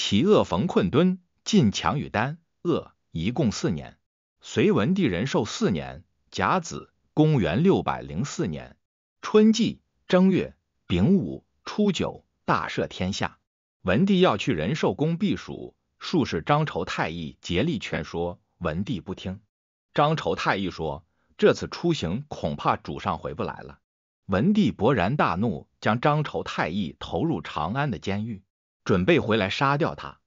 其恶逢困敦，进强与丹恶，一共四年。隋文帝仁寿四年，甲子，公元六百零四年，春季正月丙午初九，大赦天下。文帝要去仁寿宫避暑，术士张稠太医竭力劝说文帝不听。张稠太医说，这次出行恐怕主上回不来了。文帝勃然大怒，将张稠太医投入长安的监狱。准备回来杀掉他。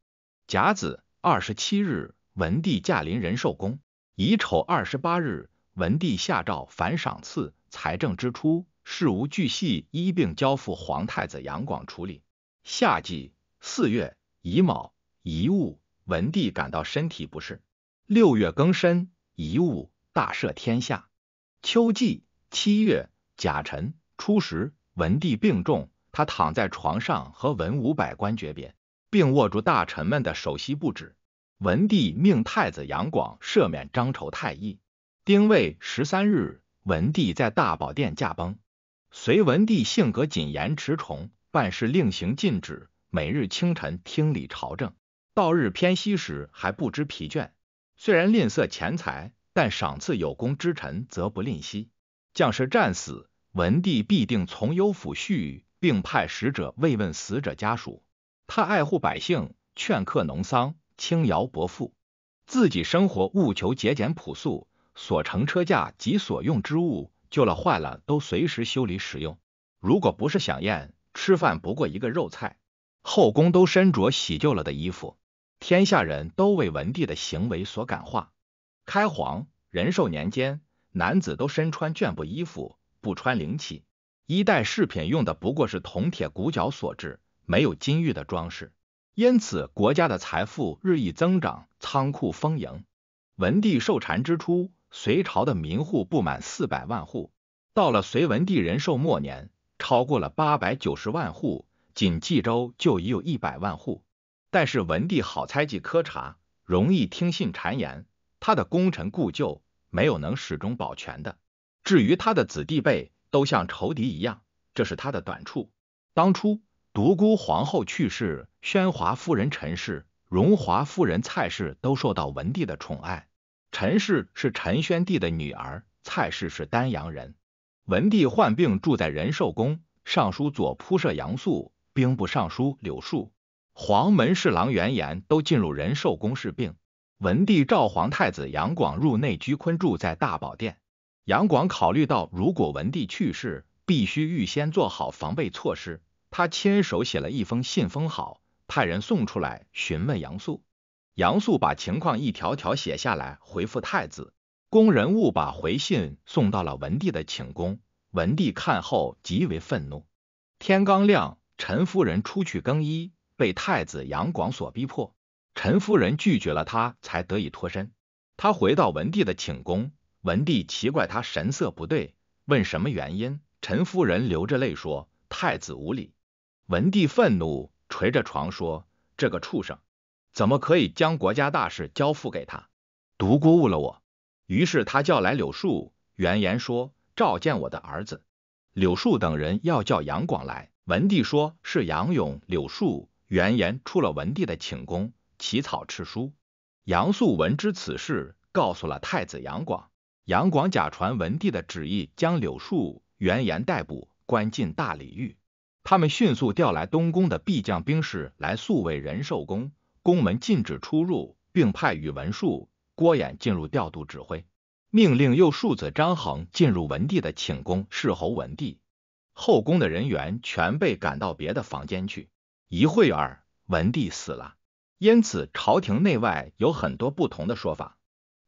甲子二十七日，文帝驾临仁寿宫。乙丑二十八日，文帝下诏反赏赐财政支出，事无巨细一并交付皇太子杨广处理。夏季四月乙卯乙午，文帝感到身体不适。六月庚申乙午，大赦天下。秋季七月甲辰初十，文帝病重。他躺在床上和文武百官诀别，并握住大臣们的手膝不止。文帝命太子杨广赦免张仇太尉。丁未十三日，文帝在大宝殿驾崩。隋文帝性格谨严持宠，办事令行禁止，每日清晨听理朝政，到日偏西时还不知疲倦。虽然吝啬钱财，但赏赐有功之臣则不吝惜。将士战死，文帝必定从优抚恤。并派使者慰问死者家属。他爱护百姓，劝客农桑，轻徭薄赋，自己生活务求节俭朴素，所乘车驾及所用之物，旧了坏了都随时修理使用。如果不是享宴，吃饭不过一个肉菜。后宫都身着洗旧了的衣服。天下人都为文帝的行为所感化。开皇、仁寿年间，男子都身穿绢布衣服，不穿绫绮。一代饰品用的不过是铜铁骨角所制，没有金玉的装饰，因此国家的财富日益增长，仓库丰盈。文帝受禅之初，隋朝的民户不满四百万户，到了隋文帝仁寿末年，超过了八百九十万户，仅冀州就已有一百万户。但是文帝好猜忌科察，容易听信谗言，他的功臣故旧没有能始终保全的。至于他的子弟辈，都像仇敌一样，这是他的短处。当初独孤皇后去世，宣华夫人陈氏、荣华夫人蔡氏都受到文帝的宠爱。陈氏是陈宣帝的女儿，蔡氏是丹阳人。文帝患病住在仁寿宫，尚书左仆射杨素、兵部尚书柳树、黄门侍郎元岩都进入仁寿宫侍病。文帝召皇太子杨广入内居，坤住在大宝殿。杨广考虑到，如果文帝去世，必须预先做好防备措施。他亲手写了一封信，封好，派人送出来询问杨素。杨素把情况一条条写下来，回复太子。宫人物把回信送到了文帝的寝宫。文帝看后极为愤怒。天刚亮，陈夫人出去更衣，被太子杨广所逼迫。陈夫人拒绝了他，才得以脱身。他回到文帝的寝宫。文帝奇怪他神色不对，问什么原因。陈夫人流着泪说：“太子无礼。”文帝愤怒，捶着床说：“这个畜生，怎么可以将国家大事交付给他？独孤误了我。”于是他叫来柳树、原言，说：“召见我的儿子。”柳树等人要叫杨广来。文帝说是杨勇。柳树、原言出了文帝的寝宫，起草敕书。杨素闻知此事，告诉了太子杨广。杨广假传文帝的旨意，将柳树、袁岩逮捕，关进大理狱。他们迅速调来东宫的必将兵士来宿卫仁寿宫，宫门禁止出入，并派宇文述、郭衍进入调度指挥。命令又庶子张衡进入文帝的寝宫侍候文帝，后宫的人员全被赶到别的房间去。一会儿，文帝死了。因此，朝廷内外有很多不同的说法。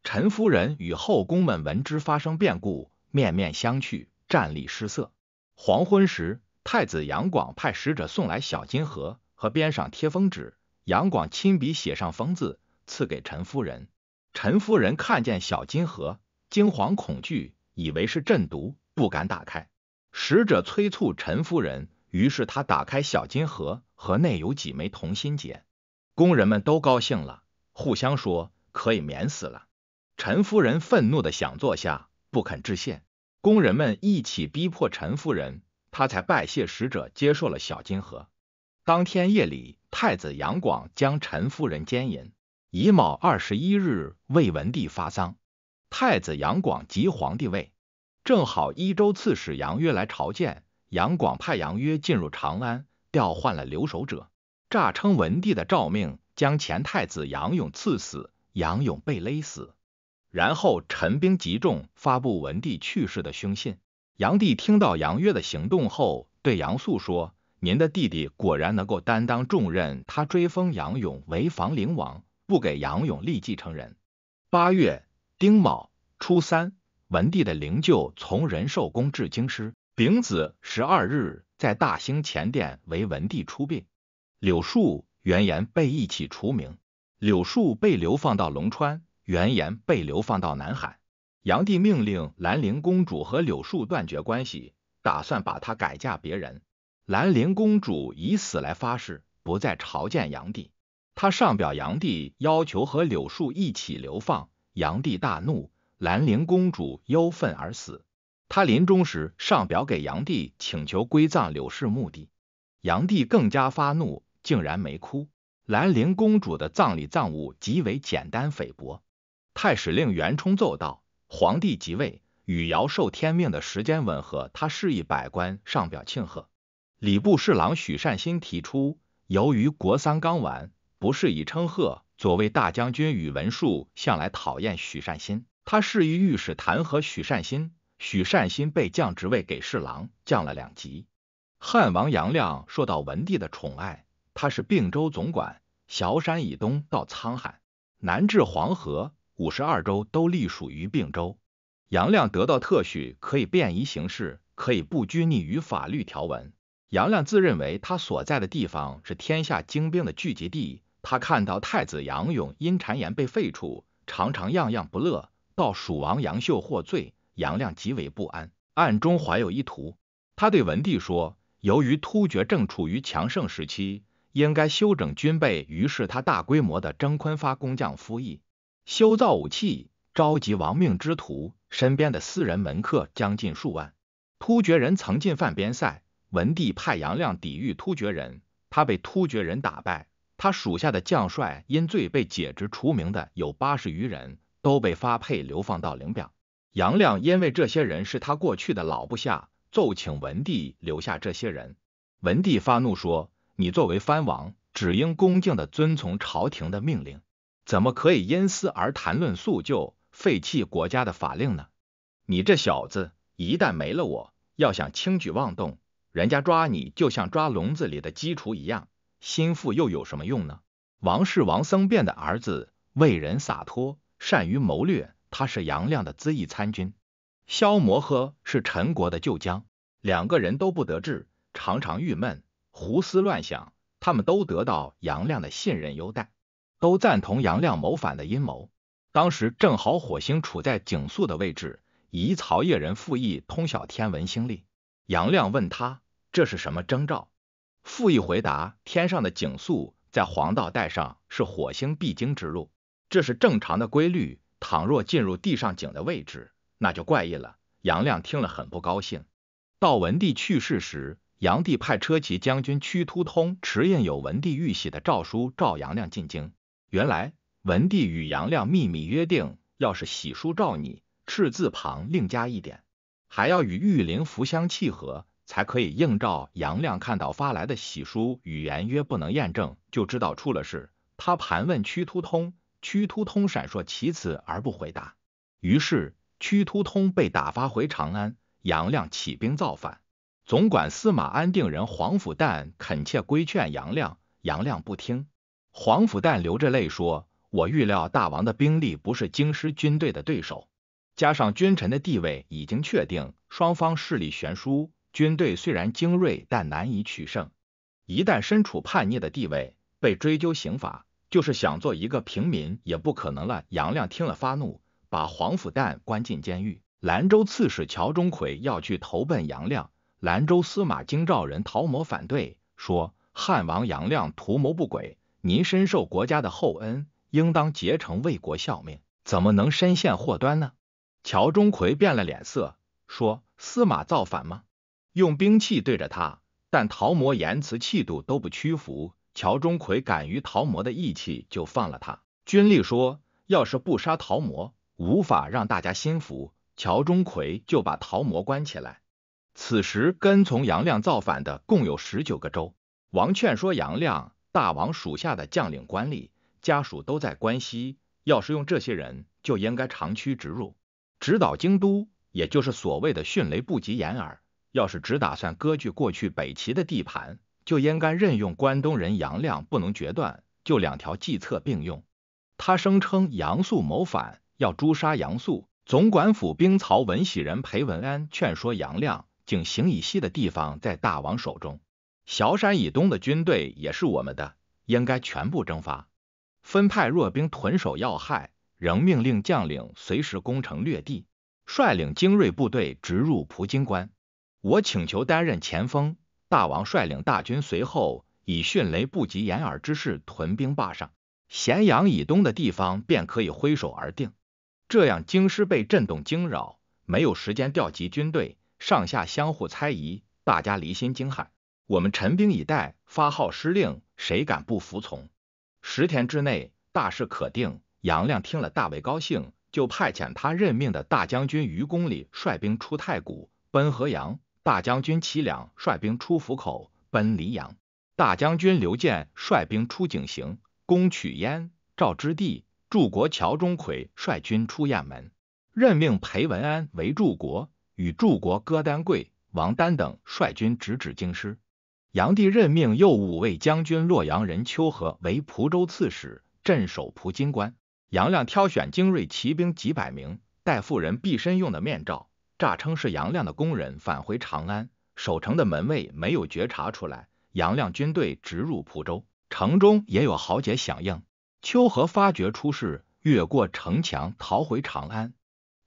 陈夫人与后宫们闻之发生变故，面面相觑，站立失色。黄昏时，太子杨广派使者送来小金盒和边上贴封纸，杨广亲笔写上“封”字，赐给陈夫人。陈夫人看见小金盒，惊惶恐惧，以为是鸩毒，不敢打开。使者催促陈夫人，于是她打开小金盒，盒内有几枚同心结。宫人们都高兴了，互相说可以免死了。陈夫人愤怒的想坐下，不肯致谢。工人们一起逼迫陈夫人，她才拜谢使者，接受了小金盒。当天夜里，太子杨广将陈夫人奸淫。乙卯二十一日，魏文帝发丧，太子杨广即皇帝位。正好益州刺史杨约来朝见，杨广派杨约进入长安，调换了留守者，诈称文帝的诏命，将前太子杨勇赐死。杨勇被勒死。然后，陈兵集众，发布文帝去世的凶信。杨帝听到杨岳的行动后，对杨素说：“您的弟弟果然能够担当重任。他追封杨勇为房陵王，不给杨勇立继承人。”八月丁卯初三，文帝的灵柩从仁寿宫至京师。丙子十二日，在大兴前殿为文帝出殡。柳树原言被一起除名，柳树被流放到龙川。原言被流放到南海，炀帝命令兰陵公主和柳树断绝关系，打算把她改嫁别人。兰陵公主以死来发誓，不再朝见炀帝。她上表炀帝，要求和柳树一起流放。炀帝大怒，兰陵公主忧愤而死。她临终时上表给炀帝，请求归葬柳氏墓地。炀帝更加发怒，竟然没哭。兰陵公主的葬礼葬物极为简单菲薄。太史令袁冲奏道：“皇帝即位，与尧受天命的时间吻合。”他示意百官上表庆贺。礼部侍郎许善心提出：“由于国丧刚完，不适宜称贺。”左卫大将军宇文述向来讨厌许善心，他示意御史弹劾许善心。许善心被降职位给侍郎，降了两级。汉王杨亮受到文帝的宠爱，他是并州总管，崤山以东到沧海，南至黄河。五十二州都隶属于并州。杨亮得到特许，可以便宜行事，可以不拘泥于法律条文。杨亮自认为他所在的地方是天下精兵的聚集地。他看到太子杨勇因谗言被废黜，常常样样不乐。到蜀王杨秀获罪，杨亮极为不安，暗中怀有一图。他对文帝说：“由于突厥正处于强盛时期，应该修整军备。”于是他大规模的征昆发工匠服役。修造武器，召集亡命之徒，身边的私人门客将近数万。突厥人曾进犯边塞，文帝派杨亮抵御突厥人，他被突厥人打败。他属下的将帅因罪被解职除名的有八十余人，都被发配流放到灵表。杨亮因为这些人是他过去的老部下，奏请文帝留下这些人。文帝发怒说：“你作为藩王，只应恭敬的遵从朝廷的命令。”怎么可以因私而谈论诉旧，废弃国家的法令呢？你这小子，一旦没了我，要想轻举妄动，人家抓你就像抓笼子里的鸡雏一样。心腹又有什么用呢？王氏王僧辩的儿子为人洒脱，善于谋略，他是杨亮的资义参军。萧摩诃是陈国的旧将，两个人都不得志，常常郁闷，胡思乱想。他们都得到杨亮的信任优待。都赞同杨亮谋反的阴谋。当时正好火星处在井宿的位置，宜曹业人傅毅通晓天文星历，杨亮问他这是什么征兆，傅毅回答：天上的井宿在黄道带上是火星必经之路，这是正常的规律。倘若进入地上井的位置，那就怪异了。杨亮听了很不高兴。到文帝去世时，杨帝派车骑将军屈突通持印有文帝玉玺的诏书召杨亮进京。原来文帝与杨亮秘密约定，要是玺书召你，赤字旁另加一点，还要与玉灵符相契合，才可以应召。杨亮看到发来的玺书。语言约不能验证，就知道出了事。他盘问屈突通，屈突通闪烁其词而不回答。于是屈突通被打发回长安。杨亮起兵造反，总管司马安定人黄甫旦恳切规劝杨亮，杨亮不听。黄甫旦流着泪说：“我预料大王的兵力不是京师军队的对手，加上君臣的地位已经确定，双方势力悬殊，军队虽然精锐，但难以取胜。一旦身处叛逆的地位，被追究刑法，就是想做一个平民也不可能了。”杨亮听了发怒，把黄甫旦关进监狱。兰州刺史乔钟馗要去投奔杨亮，兰州司马京兆人陶某反对，说：“汉王杨亮图谋不轨。”您深受国家的厚恩，应当竭诚为国效命，怎么能深陷祸端呢？乔钟馗变了脸色，说：“司马造反吗？用兵器对着他，但陶模言辞气度都不屈服。乔钟馗敢于陶模的义气，就放了他。”军吏说：“要是不杀陶模，无法让大家心服。”乔钟馗就把陶模关起来。此时跟从杨亮造反的共有十九个州。王劝说杨亮。大王属下的将领、官吏、家属都在关西，要是用这些人，就应该长驱直入，直捣京都，也就是所谓的迅雷不及掩耳。要是只打算割据过去北齐的地盘，就应该任用关东人杨亮，不能决断，就两条计策并用。他声称杨素谋反，要诛杀杨素。总管府兵曹文喜人裴文安劝说杨亮，景行以西的地方在大王手中。崤山以东的军队也是我们的，应该全部征伐，分派弱兵屯守要害，仍命令将领随时攻城掠地，率领精锐部队直入蒲津关。我请求担任前锋，大王率领大军随后，以迅雷不及掩耳之势屯兵坝上，咸阳以东的地方便可以挥手而定。这样京师被震动惊扰，没有时间调集军队，上下相互猜疑，大家离心惊骇。我们陈兵以待，发号施令，谁敢不服从？十天之内，大事可定。杨亮听了，大为高兴，就派遣他任命的大将军于公礼率兵出太谷，奔河阳；大将军齐亮率兵出府口，奔黎阳；大将军刘建率兵出井陉，攻取燕、赵之地；柱国乔钟魁率军出雁门，任命裴文安为柱国，与柱国歌丹贵、王丹等率军直指京师。杨帝任命右武卫将军，洛阳人丘和为蒲州刺史，镇守蒲津关。杨亮挑选精锐骑兵几百名，带妇人毕身用的面罩，诈称是杨亮的工人，返回长安。守城的门卫没有觉察出来，杨亮军队直入蒲州，城中也有豪杰响应。丘和发觉出事，越过城墙逃回长安。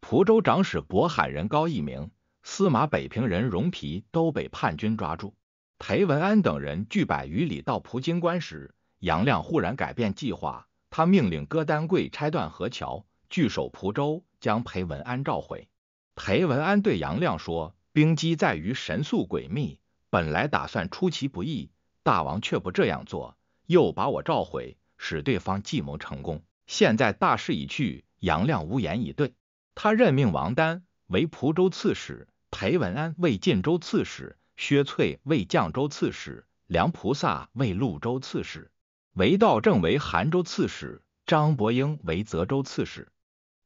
蒲州长史渤海人高义明、司马北平人荣皮都被叛军抓住。裴文安等人距百余里到蒲津关时，杨亮忽然改变计划。他命令戈丹贵拆断河桥，据守蒲州，将裴文安召回。裴文安对杨亮说：“兵机在于神速诡秘，本来打算出其不意，大王却不这样做，又把我召回，使对方计谋成功。现在大势已去，杨亮无言以对。他任命王丹为蒲州刺史，裴文安为晋州刺史。”薛翠为绛州刺史，梁菩萨为潞州刺史，韦道正为韩州刺史，张伯英为泽州刺史。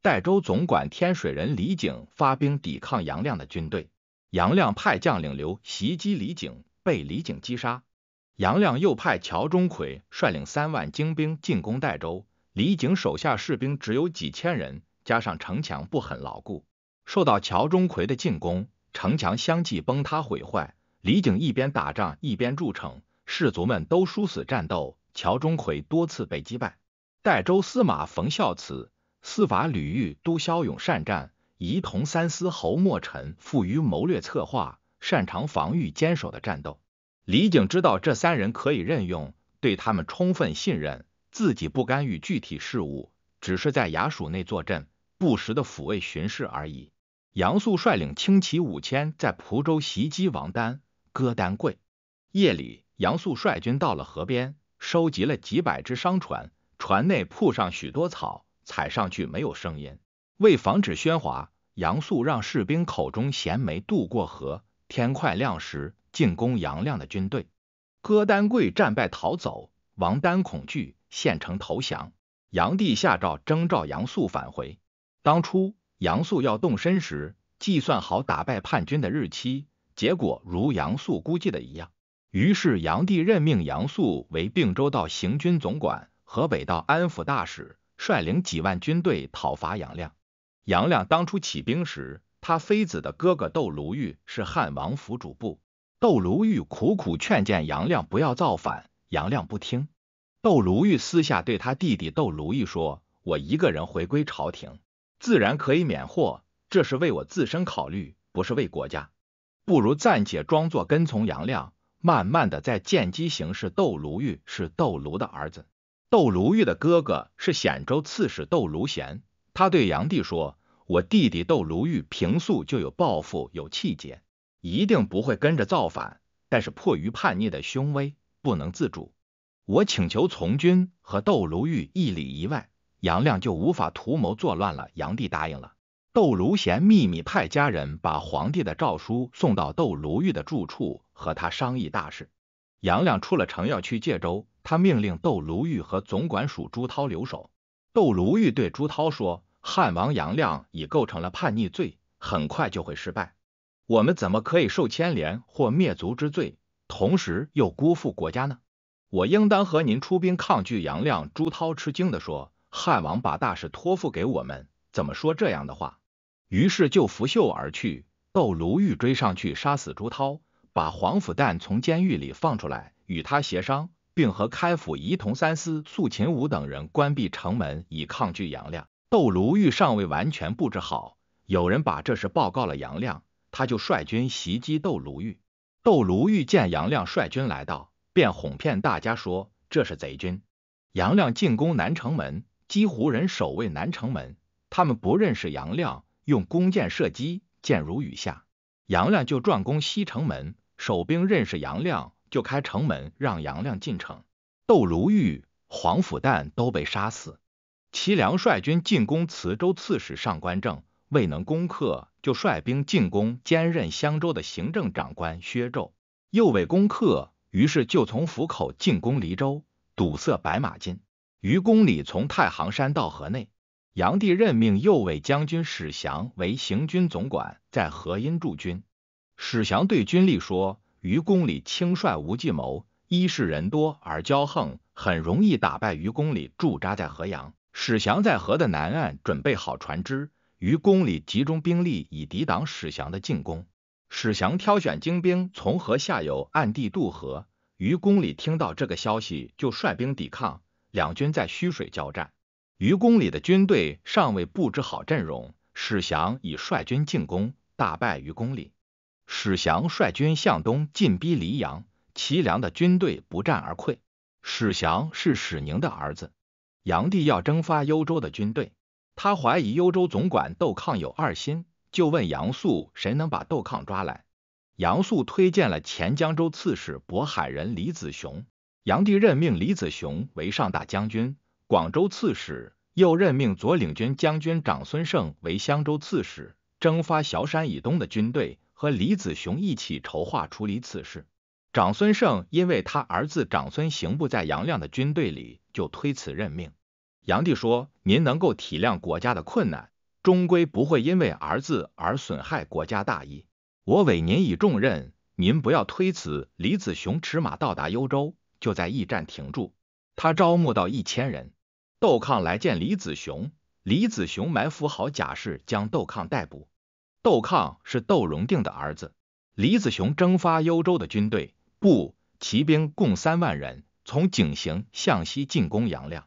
代州总管天水人李景发兵抵抗杨亮的军队，杨亮派将领刘袭击李景，被李景击杀。杨亮又派乔钟魁率领三万精兵进攻代州，李景手下士兵只有几千人，加上城墙不很牢固，受到乔钟奎的进攻，城墙相继崩塌毁坏。李景一边打仗一边筑城，士卒们都殊死战斗。乔钟馗多次被击败。代州司马冯孝慈、司法吕玉都骁勇善战，仪同三司侯莫臣，富于谋略策划，擅长防御坚守的战斗。李景知道这三人可以任用，对他们充分信任，自己不干预具体事务，只是在衙署内坐镇，不时的抚慰巡视而已。杨素率领轻骑五千，在蒲州袭击王丹。戈丹贵夜里，杨素率军到了河边，收集了几百只商船，船内铺上许多草，踩上去没有声音。为防止喧哗，杨素让士兵口中衔枚渡过河。天快亮时，进攻杨亮的军队。戈丹贵战败逃走，王丹恐惧，献城投降。杨帝下诏征召杨素返回。当初杨素要动身时，计算好打败叛军的日期。结果如杨素估计的一样，于是杨帝任命杨素为并州道行军总管、河北道安抚大使，率领几万军队讨伐杨亮。杨亮当初起兵时，他妃子的哥哥窦卢玉是汉王府主簿，窦卢玉苦苦劝谏杨亮不要造反，杨亮不听。窦卢玉私下对他弟弟窦卢玉说：“我一个人回归朝廷，自然可以免祸，这是为我自身考虑，不是为国家。”不如暂且装作跟从杨亮，慢慢的再见机行事。窦卢玉是窦卢的儿子，窦卢玉的哥哥是显州刺史窦卢贤。他对杨帝说：“我弟弟窦卢玉平素就有抱负，有气节，一定不会跟着造反。但是迫于叛逆的凶威，不能自主。我请求从军，和窦卢玉一里一外，杨亮就无法图谋作乱了。”杨帝答应了。窦如贤秘密派家人把皇帝的诏书送到窦如玉的住处，和他商议大事。杨亮出了城要去界州，他命令窦如玉和总管署朱涛留守。窦如玉对朱涛说：“汉王杨亮已构成了叛逆罪，很快就会失败，我们怎么可以受牵连或灭族之罪，同时又辜负国家呢？我应当和您出兵抗拒杨亮。”朱涛吃惊地说：“汉王把大事托付给我们，怎么说这样的话？”于是就拂袖而去。窦卢玉追上去杀死朱涛，把黄甫旦从监狱里放出来，与他协商，并和开府仪同三司素勤武等人关闭城门，以抗拒杨亮。窦卢玉尚未完全布置好，有人把这事报告了杨亮，他就率军袭击窦卢玉。窦卢玉见杨亮率军来到，便哄骗大家说这是贼军。杨亮进攻南城门，姬胡人守卫南城门，他们不认识杨亮。用弓箭射击，箭如雨下。杨亮就转攻西城门，守兵认识杨亮，就开城门让杨亮进城。窦如玉、黄甫旦都被杀死。齐梁率军进攻磁州刺史上官正，未能攻克，就率兵进攻兼任襄州的行政长官薛胄，又未攻克，于是就从府口进攻黎州，堵塞白马津，于公里从太行山到河内。杨帝任命右卫将军史祥为行军总管，在河阴驻军。史祥对军吏说：“于公里轻率无计谋，一是人多而骄横，很容易打败于公里驻扎在河阳。”史祥在河的南岸准备好船只，于公里集中兵力以抵挡史祥的进攻。史祥挑选精兵从河下游暗地渡河。于公里听到这个消息，就率兵抵抗。两军在虚水交战。于公里的军队尚未布置好阵容，史翔已率军进攻，大败于公里。史翔率军向东进逼黎阳，齐梁的军队不战而溃。史翔是史宁的儿子。炀帝要征发幽州的军队，他怀疑幽州总管窦抗有二心，就问杨素谁能把窦抗抓来。杨素推荐了前江州刺史渤海人李子雄，炀帝任命李子雄为上大将军。广州刺史又任命左领军将军长孙晟为襄州刺史，征发萧山以东的军队和李子雄一起筹划处理此事。长孙晟因为他儿子长孙行不在杨亮的军队里，就推辞任命。杨帝说：“您能够体谅国家的困难，终归不会因为儿子而损害国家大义。我委您以重任，您不要推辞。”李子雄驰马到达幽州，就在驿站停住，他招募到一千人。窦抗来见李子雄，李子雄埋伏好假士，将窦抗逮捕。窦抗是窦融定的儿子。李子雄征发幽州的军队、部、骑兵共三万人，从井陉向西进攻杨亮。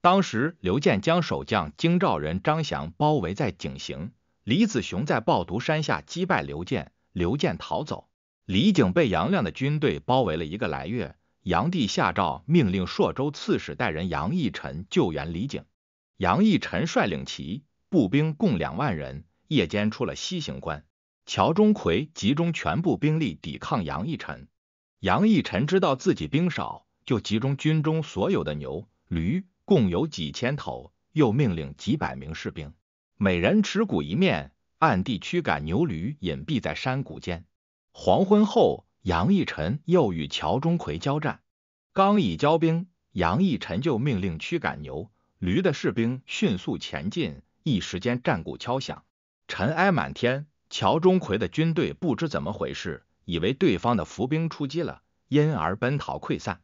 当时刘建将守将京兆人张翔包围在井陉。李子雄在抱犊山下击败刘建，刘建逃走。李景被杨亮的军队包围了一个来月。杨帝下诏，命令朔州刺史带人杨义臣救援李景。杨义臣率领其步兵共两万人，夜间出了西行关。乔钟奎集中全部兵力抵抗杨义臣。杨义臣知道自己兵少，就集中军中所有的牛、驴，共有几千头，又命令几百名士兵，每人持鼓一面，暗地驱赶牛驴，隐蔽在山谷间。黄昏后。杨义臣又与乔钟馗交战，刚一交兵，杨义臣就命令驱赶牛、驴的士兵迅速前进，一时间战鼓敲响，尘埃满天。乔钟馗的军队不知怎么回事，以为对方的伏兵出击了，因而奔逃溃散。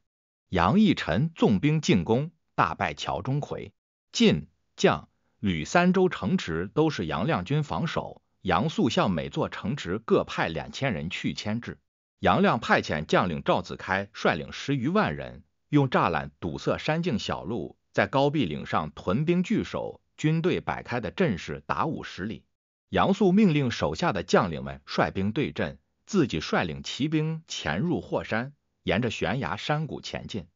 杨义臣纵兵进攻，大败乔钟馗。晋、将、吕三州城池都是杨亮军防守，杨素向每座城池各派两千人去牵制。杨亮派遣将领赵子开率领十余万人，用栅栏堵塞山径小路，在高壁岭上屯兵据守。军队摆开的阵势达五十里。杨素命令手下的将领们率兵对阵，自己率领骑兵潜入霍山，沿着悬崖山谷前进。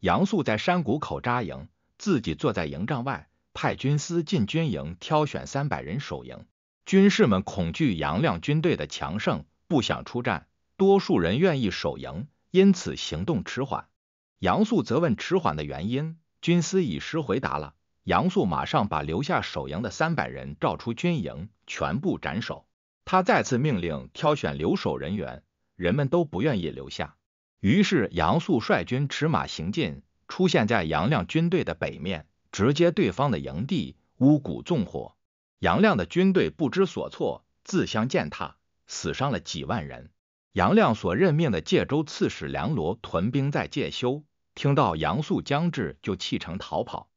杨素在山谷口扎营，自己坐在营帐外，派军司进军营挑选三百人守营。军士们恐惧杨亮军队的强盛，不想出战。多数人愿意守营，因此行动迟缓。杨素责问迟缓的原因，军司以师回答了。杨素马上把留下守营的三百人召出军营，全部斩首。他再次命令挑选留守人员，人们都不愿意留下。于是杨素率军驰马行进，出现在杨亮军队的北面，直接对方的营地，乌谷纵火。杨亮的军队不知所措，自相践踏，死伤了几万人。杨亮所任命的界州刺史梁罗屯兵在介休，听到杨素将至，就弃城逃跑。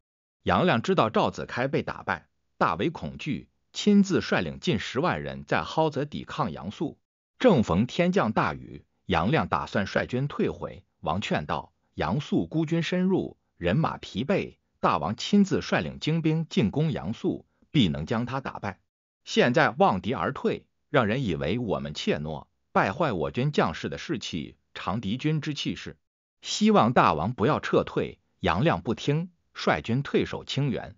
杨亮知道赵子开被打败，大为恐惧，亲自率领近十万人在蒿泽抵抗杨素。正逢天降大雨，杨亮打算率军退回。王劝道：“杨素孤军深入，人马疲惫，大王亲自率领精兵进攻杨素，必能将他打败。现在望敌而退，让人以为我们怯懦。”败坏我军将士的士气，长敌军之气势。希望大王不要撤退。杨亮不听，率军退守清源。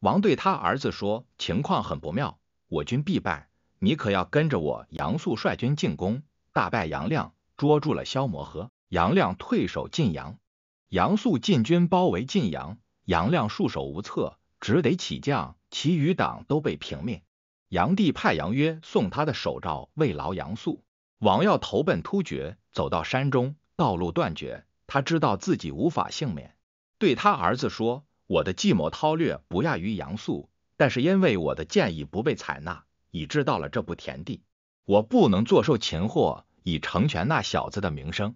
王对他儿子说：“情况很不妙，我军必败，你可要跟着我。”杨素率军进攻，大败杨亮，捉住了萧摩诃。杨亮退守晋阳，杨素进军包围晋阳，杨亮束手无策，只得起降，其余党都被平灭。杨帝派杨约送他的手诏慰劳杨素。王耀投奔突厥，走到山中，道路断绝。他知道自己无法幸免，对他儿子说：“我的计谋韬略不亚于杨素，但是因为我的建议不被采纳，以致到了这步田地。我不能坐受擒获，以成全那小子的名声。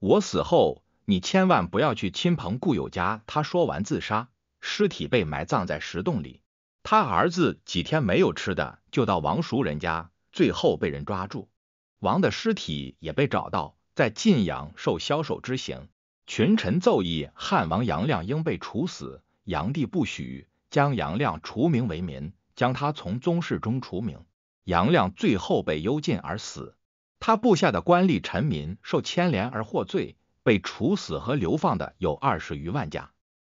我死后，你千万不要去亲朋故友家。”他说完自杀，尸体被埋葬在石洞里。他儿子几天没有吃的，就到王熟人家，最后被人抓住。王的尸体也被找到，在晋阳受枭首之刑。群臣奏议，汉王杨亮应被处死。杨帝不许，将杨亮除名为民，将他从宗室中除名。杨亮最后被幽禁而死。他部下的官吏臣民受牵连而获罪，被处死和流放的有二十余万家。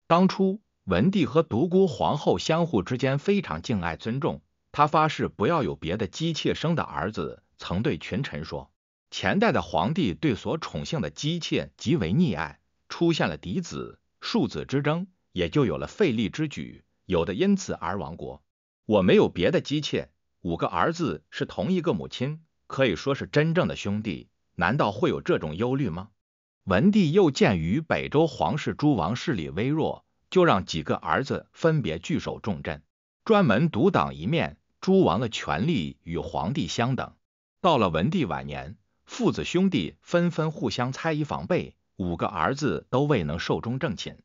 当初，文帝和独孤皇后相互之间非常敬爱尊重，他发誓不要有别的姬妾生的儿子。曾对群臣说：“前代的皇帝对所宠幸的姬妾极为溺爱，出现了嫡子庶子之争，也就有了废立之举，有的因此而亡国。我没有别的姬妾，五个儿子是同一个母亲，可以说是真正的兄弟，难道会有这种忧虑吗？”文帝又鉴于北周皇室诸王势力微弱，就让几个儿子分别据守重镇，专门独当一面，诸王的权力与皇帝相等。到了文帝晚年，父子兄弟纷纷互相猜疑防备，五个儿子都未能寿终正寝。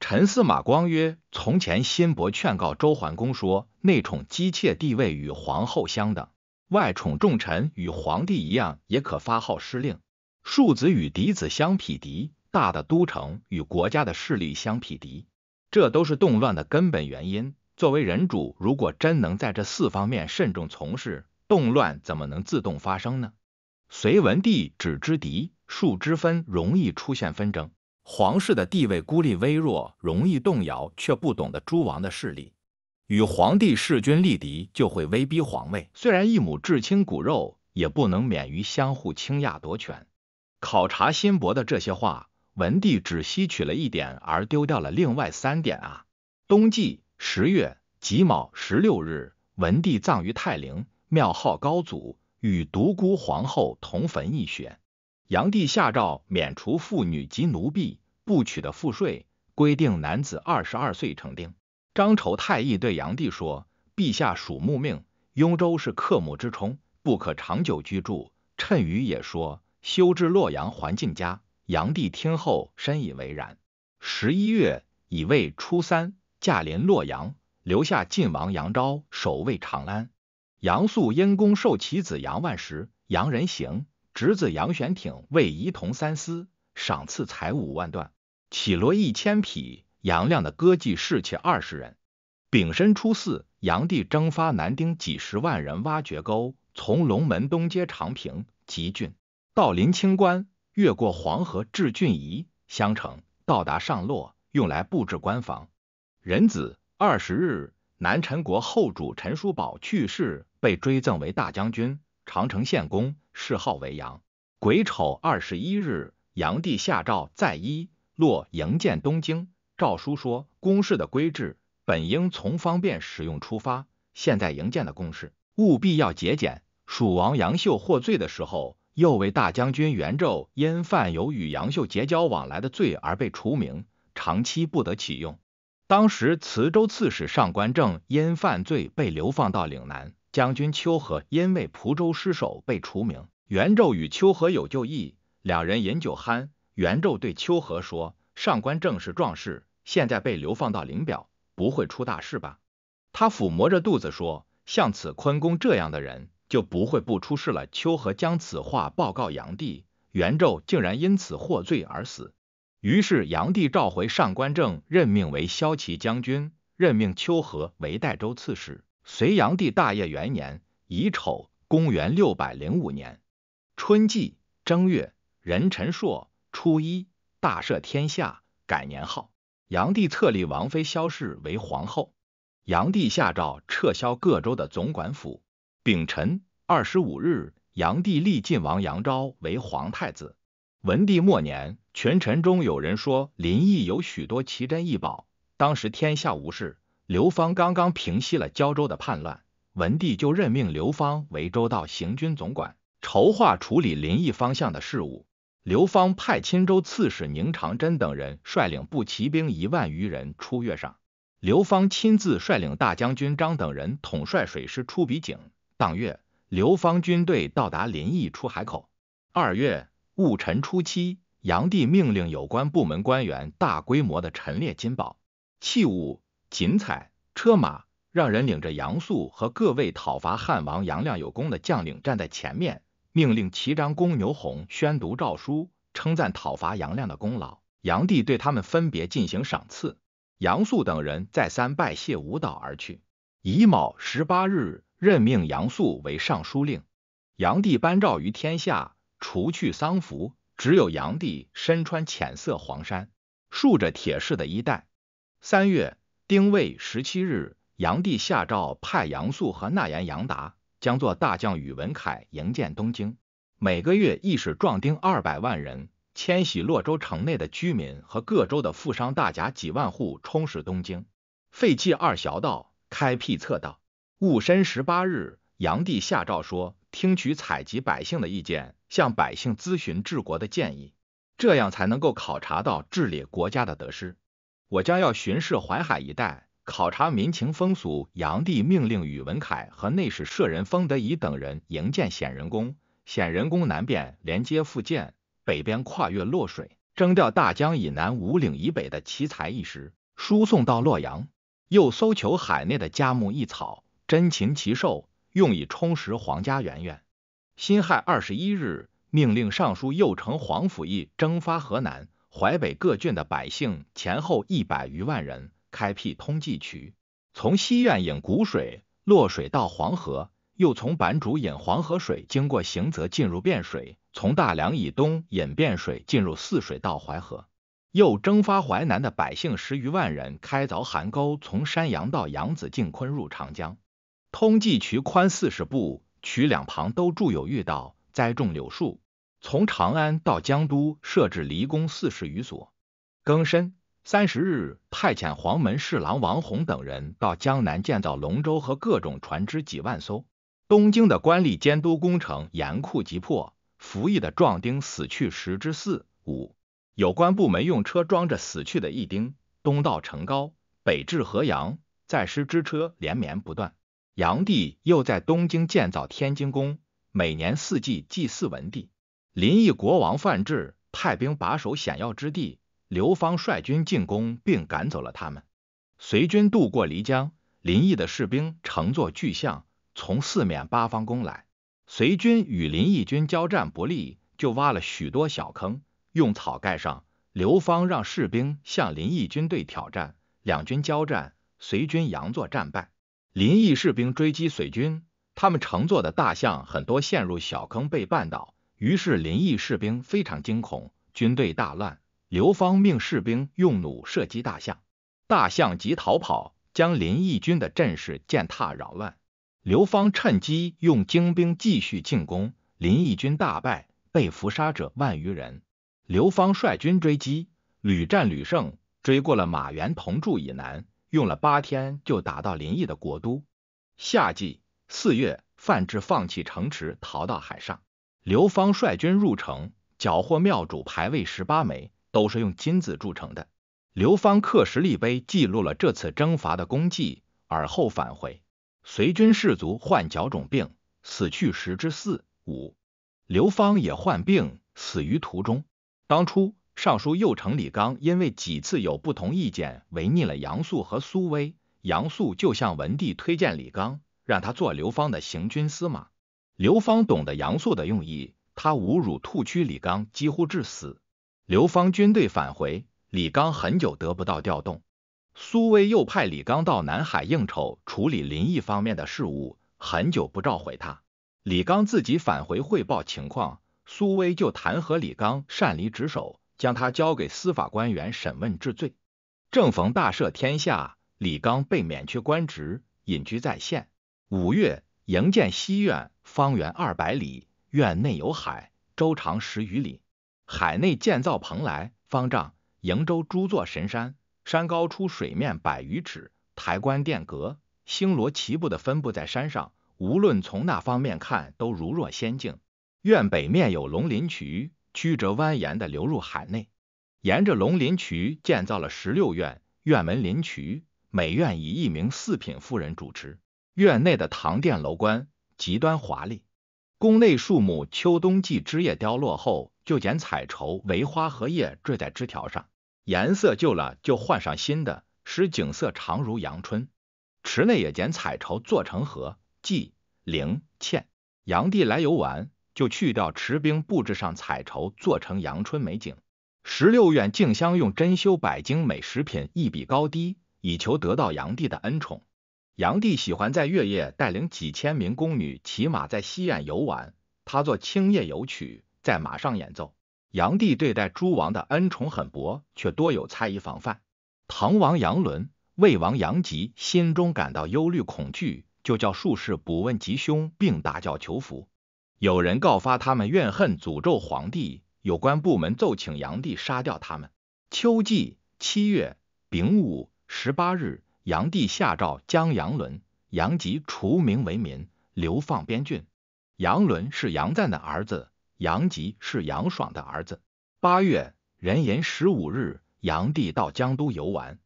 陈司马光曰：“从前辛伯劝告周桓公说，内宠姬妾地位与皇后相等，外宠重臣与皇帝一样，也可发号施令。庶子与嫡子相匹敌，大的都城与国家的势力相匹敌，这都是动乱的根本原因。作为人主，如果真能在这四方面慎重从事。”动乱怎么能自动发生呢？隋文帝只知敌庶之分，容易出现纷争。皇室的地位孤立微弱，容易动摇，却不懂得诸王的势力，与皇帝势均力敌，就会威逼皇位。虽然一母至亲骨肉，也不能免于相互倾轧夺权。考察辛伯的这些话，文帝只吸取了一点，而丢掉了另外三点啊。冬季十月己卯十六日，文帝葬于泰陵。庙号高祖，与独孤皇后同坟异穴。炀帝下诏免除妇女及奴婢不取的赋税，规定男子二十二岁成丁。张丑太医对炀帝说：“陛下属木命，雍州是克木之冲，不可长久居住。”趁于也说：“修之洛阳，环境佳。”炀帝听后深以为然。十一月乙未初三，驾临洛阳，留下晋王杨昭守卫长安。杨素因功授其子杨万石、杨仁行，侄子杨玄挺为仪同三司，赏赐财五万段，绮罗一千匹，杨亮的歌伎侍妾二十人。丙申初四，炀帝征发南丁几十万人挖掘沟，从龙门东接长平、吉郡，到临清关，越过黄河至郡仪、襄城，到达上洛，用来布置官防。壬子，二十日，南陈国后主陈叔宝去世。被追赠为大将军、长城县公，谥号为阳。癸丑二十一日，杨帝下诏在伊洛营建东京。诏书说：宫室的规制本应从方便使用出发，现在营建的宫室务必要节俭。蜀王杨秀获罪的时候，又为大将军元胄因犯有与杨秀结交往来的罪而被除名，长期不得启用。当时，磁州刺史上官正因犯罪被流放到岭南。将军丘和因为蒲州失守被除名。元胄与丘和有旧谊，两人饮酒酣。元胄对丘和说：“上官正是壮士，现在被流放到灵表，不会出大事吧？”他抚摸着肚子说：“像此坤公这样的人，就不会不出事了。”丘和将此话报告炀帝，元胄竟然因此获罪而死。于是炀帝召回上官正，任命为骁骑将军，任命丘和为代州刺史。隋炀帝大业元年乙丑，公元六百零五年，春季正月壬辰朔初一，大赦天下，改年号。炀帝册立王妃萧氏为皇后。炀帝下诏撤销各州的总管府。丙辰二十五日，炀帝立晋王杨昭为皇太子。文帝末年，群臣中有人说林邑有许多奇珍异宝，当时天下无事。刘芳刚刚平息了胶州的叛乱，文帝就任命刘芳为州道行军总管，筹划处理临邑方向的事务。刘芳派钦州刺史宁长真等人率领步骑兵一万余人出越上，刘芳亲自率领大将军张等人统帅水师出比景。当月，刘芳军队到达临邑出海口。二月戊辰初七，炀帝命令有关部门官员大规模的陈列金宝器物。锦彩车马，让人领着杨素和各位讨伐汉王杨亮有功的将领站在前面，命令齐章公牛弘宣读诏书，称赞讨伐杨亮的功劳。杨帝对他们分别进行赏赐。杨素等人再三拜谢，舞蹈而去。乙卯十八日，任命杨素为尚书令。杨帝颁诏于天下，除去丧服，只有杨帝身穿浅色黄衫，束着铁饰的衣带。三月。丁未十七日，炀帝下诏派杨素和纳言杨达，将做大将宇文恺迎建东京。每个月亦使壮丁二百万人，迁徙洛州城内的居民和各州的富商大贾几万户充实东京，废弃二小道，开辟侧道。戊申十八日，炀帝下诏说：听取采集百姓的意见，向百姓咨询治国的建议，这样才能够考察到治理国家的得失。我将要巡视淮海一带，考察民情风俗。炀帝命令宇文恺和内史舍人封德仪等人营建显仁宫。显仁宫南边连接复建，北边跨越洛水，征调大江以南、五岭以北的奇才异石，输送到洛阳。又搜求海内的佳木异草、珍禽奇兽，用以充实皇家园园。辛亥二十一日，命令尚书右丞黄甫义征发河南。淮北各郡的百姓前后一百余万人开辟通济渠，从西苑引谷水、洛水到黄河，又从板主引黄河水，经过行泽进入汴水，从大梁以东引汴水进入泗水到淮河，又征发淮南的百姓十余万人开凿邗沟，从山阳到扬子津，坤入长江。通济渠宽四十步，渠两旁都筑有御道，栽种柳树。从长安到江都设置离宫四十余所。庚申三十日，派遣黄门侍郎王弘等人到江南建造龙舟和各种船只几万艘。东京的官吏监督工程，严酷急迫，服役的壮丁死去十之四五。有关部门用车装着死去的役丁，东到城皋，北至河阳，在师之车连绵不断。炀帝又在东京建造天津宫，每年四季祭祀文帝。临毅国王范质派兵把守险要之地，刘芳率军进攻，并赶走了他们。随军渡过漓江，临毅的士兵乘坐巨象从四面八方攻来，随军与临毅军交战不利，就挖了许多小坑，用草盖上。刘芳让士兵向临毅军队挑战，两军交战，随军佯作战败，临毅士兵追击随军，他们乘坐的大象很多陷入小坑被绊倒。于是，林毅士兵非常惊恐，军队大乱。刘芳命士兵用弩射击大象，大象即逃跑，将林毅军的阵势践踏扰乱。刘芳趁机用精兵继续进攻，林毅军大败，被俘杀者万余人。刘芳率军追击，屡战屡胜，追过了马援同住以南，用了八天就打到林毅的国都。夏季四月，范志放弃城池，逃到海上。刘方率军入城，缴获庙主牌位十八枚，都是用金子铸成的。刘方刻石立碑，记录了这次征伐的功绩，而后返回。随军士卒患脚肿病，死去十之四五。刘方也患病，死于途中。当初尚书右丞李纲因为几次有不同意见，违逆了杨素和苏威，杨素就向文帝推荐李纲，让他做刘方的行军司马。刘芳懂得杨素的用意，他侮辱兔厥李刚几乎致死。刘芳军队返回，李刚很久得不到调动。苏威又派李刚到南海应酬，处理林毅方面的事务，很久不召回他。李刚自己返回汇报情况，苏威就弹劾李刚擅离职守，将他交给司法官员审问治罪。正逢大赦天下，李刚被免去官职，隐居在县。五月营建西苑。方圆二百里，院内有海，周长十余里。海内建造蓬莱、方丈、瀛洲诸座神山，山高出水面百余尺，台观殿阁星罗棋布的分布在山上，无论从哪方面看，都如若仙境。院北面有龙鳞渠，曲折蜿蜒的流入海内。沿着龙鳞渠建造了十六院，院门临渠，每院以一名四品夫人主持。院内的堂殿楼观。极端华丽，宫内树木秋冬季枝叶凋落后，就剪彩绸为花荷叶缀在枝条上，颜色旧了就换上新的，使景色长如阳春。池内也剪彩绸做成荷、季、绫嵌。炀帝来游玩，就去掉池冰，布置上彩绸，做成阳春美景。十六院竞相用珍馐百精美食品一比高低，以求得到炀帝的恩宠。炀帝喜欢在月夜带领几千名宫女骑马在西苑游玩，他做清夜游曲，在马上演奏。炀帝对待诸王的恩宠很薄，却多有猜疑防范。唐王杨伦、魏王杨吉心中感到忧虑恐惧，就叫术士卜问吉凶，并大叫求福。有人告发他们怨恨诅咒皇帝，有关部门奏请炀帝杀掉他们。秋季七月丙午十八日。杨帝下诏将杨伦、杨吉除名为民，流放边郡。杨伦是杨赞的儿子，杨吉是杨爽的儿子。八月壬寅十五日，杨帝到江都游玩，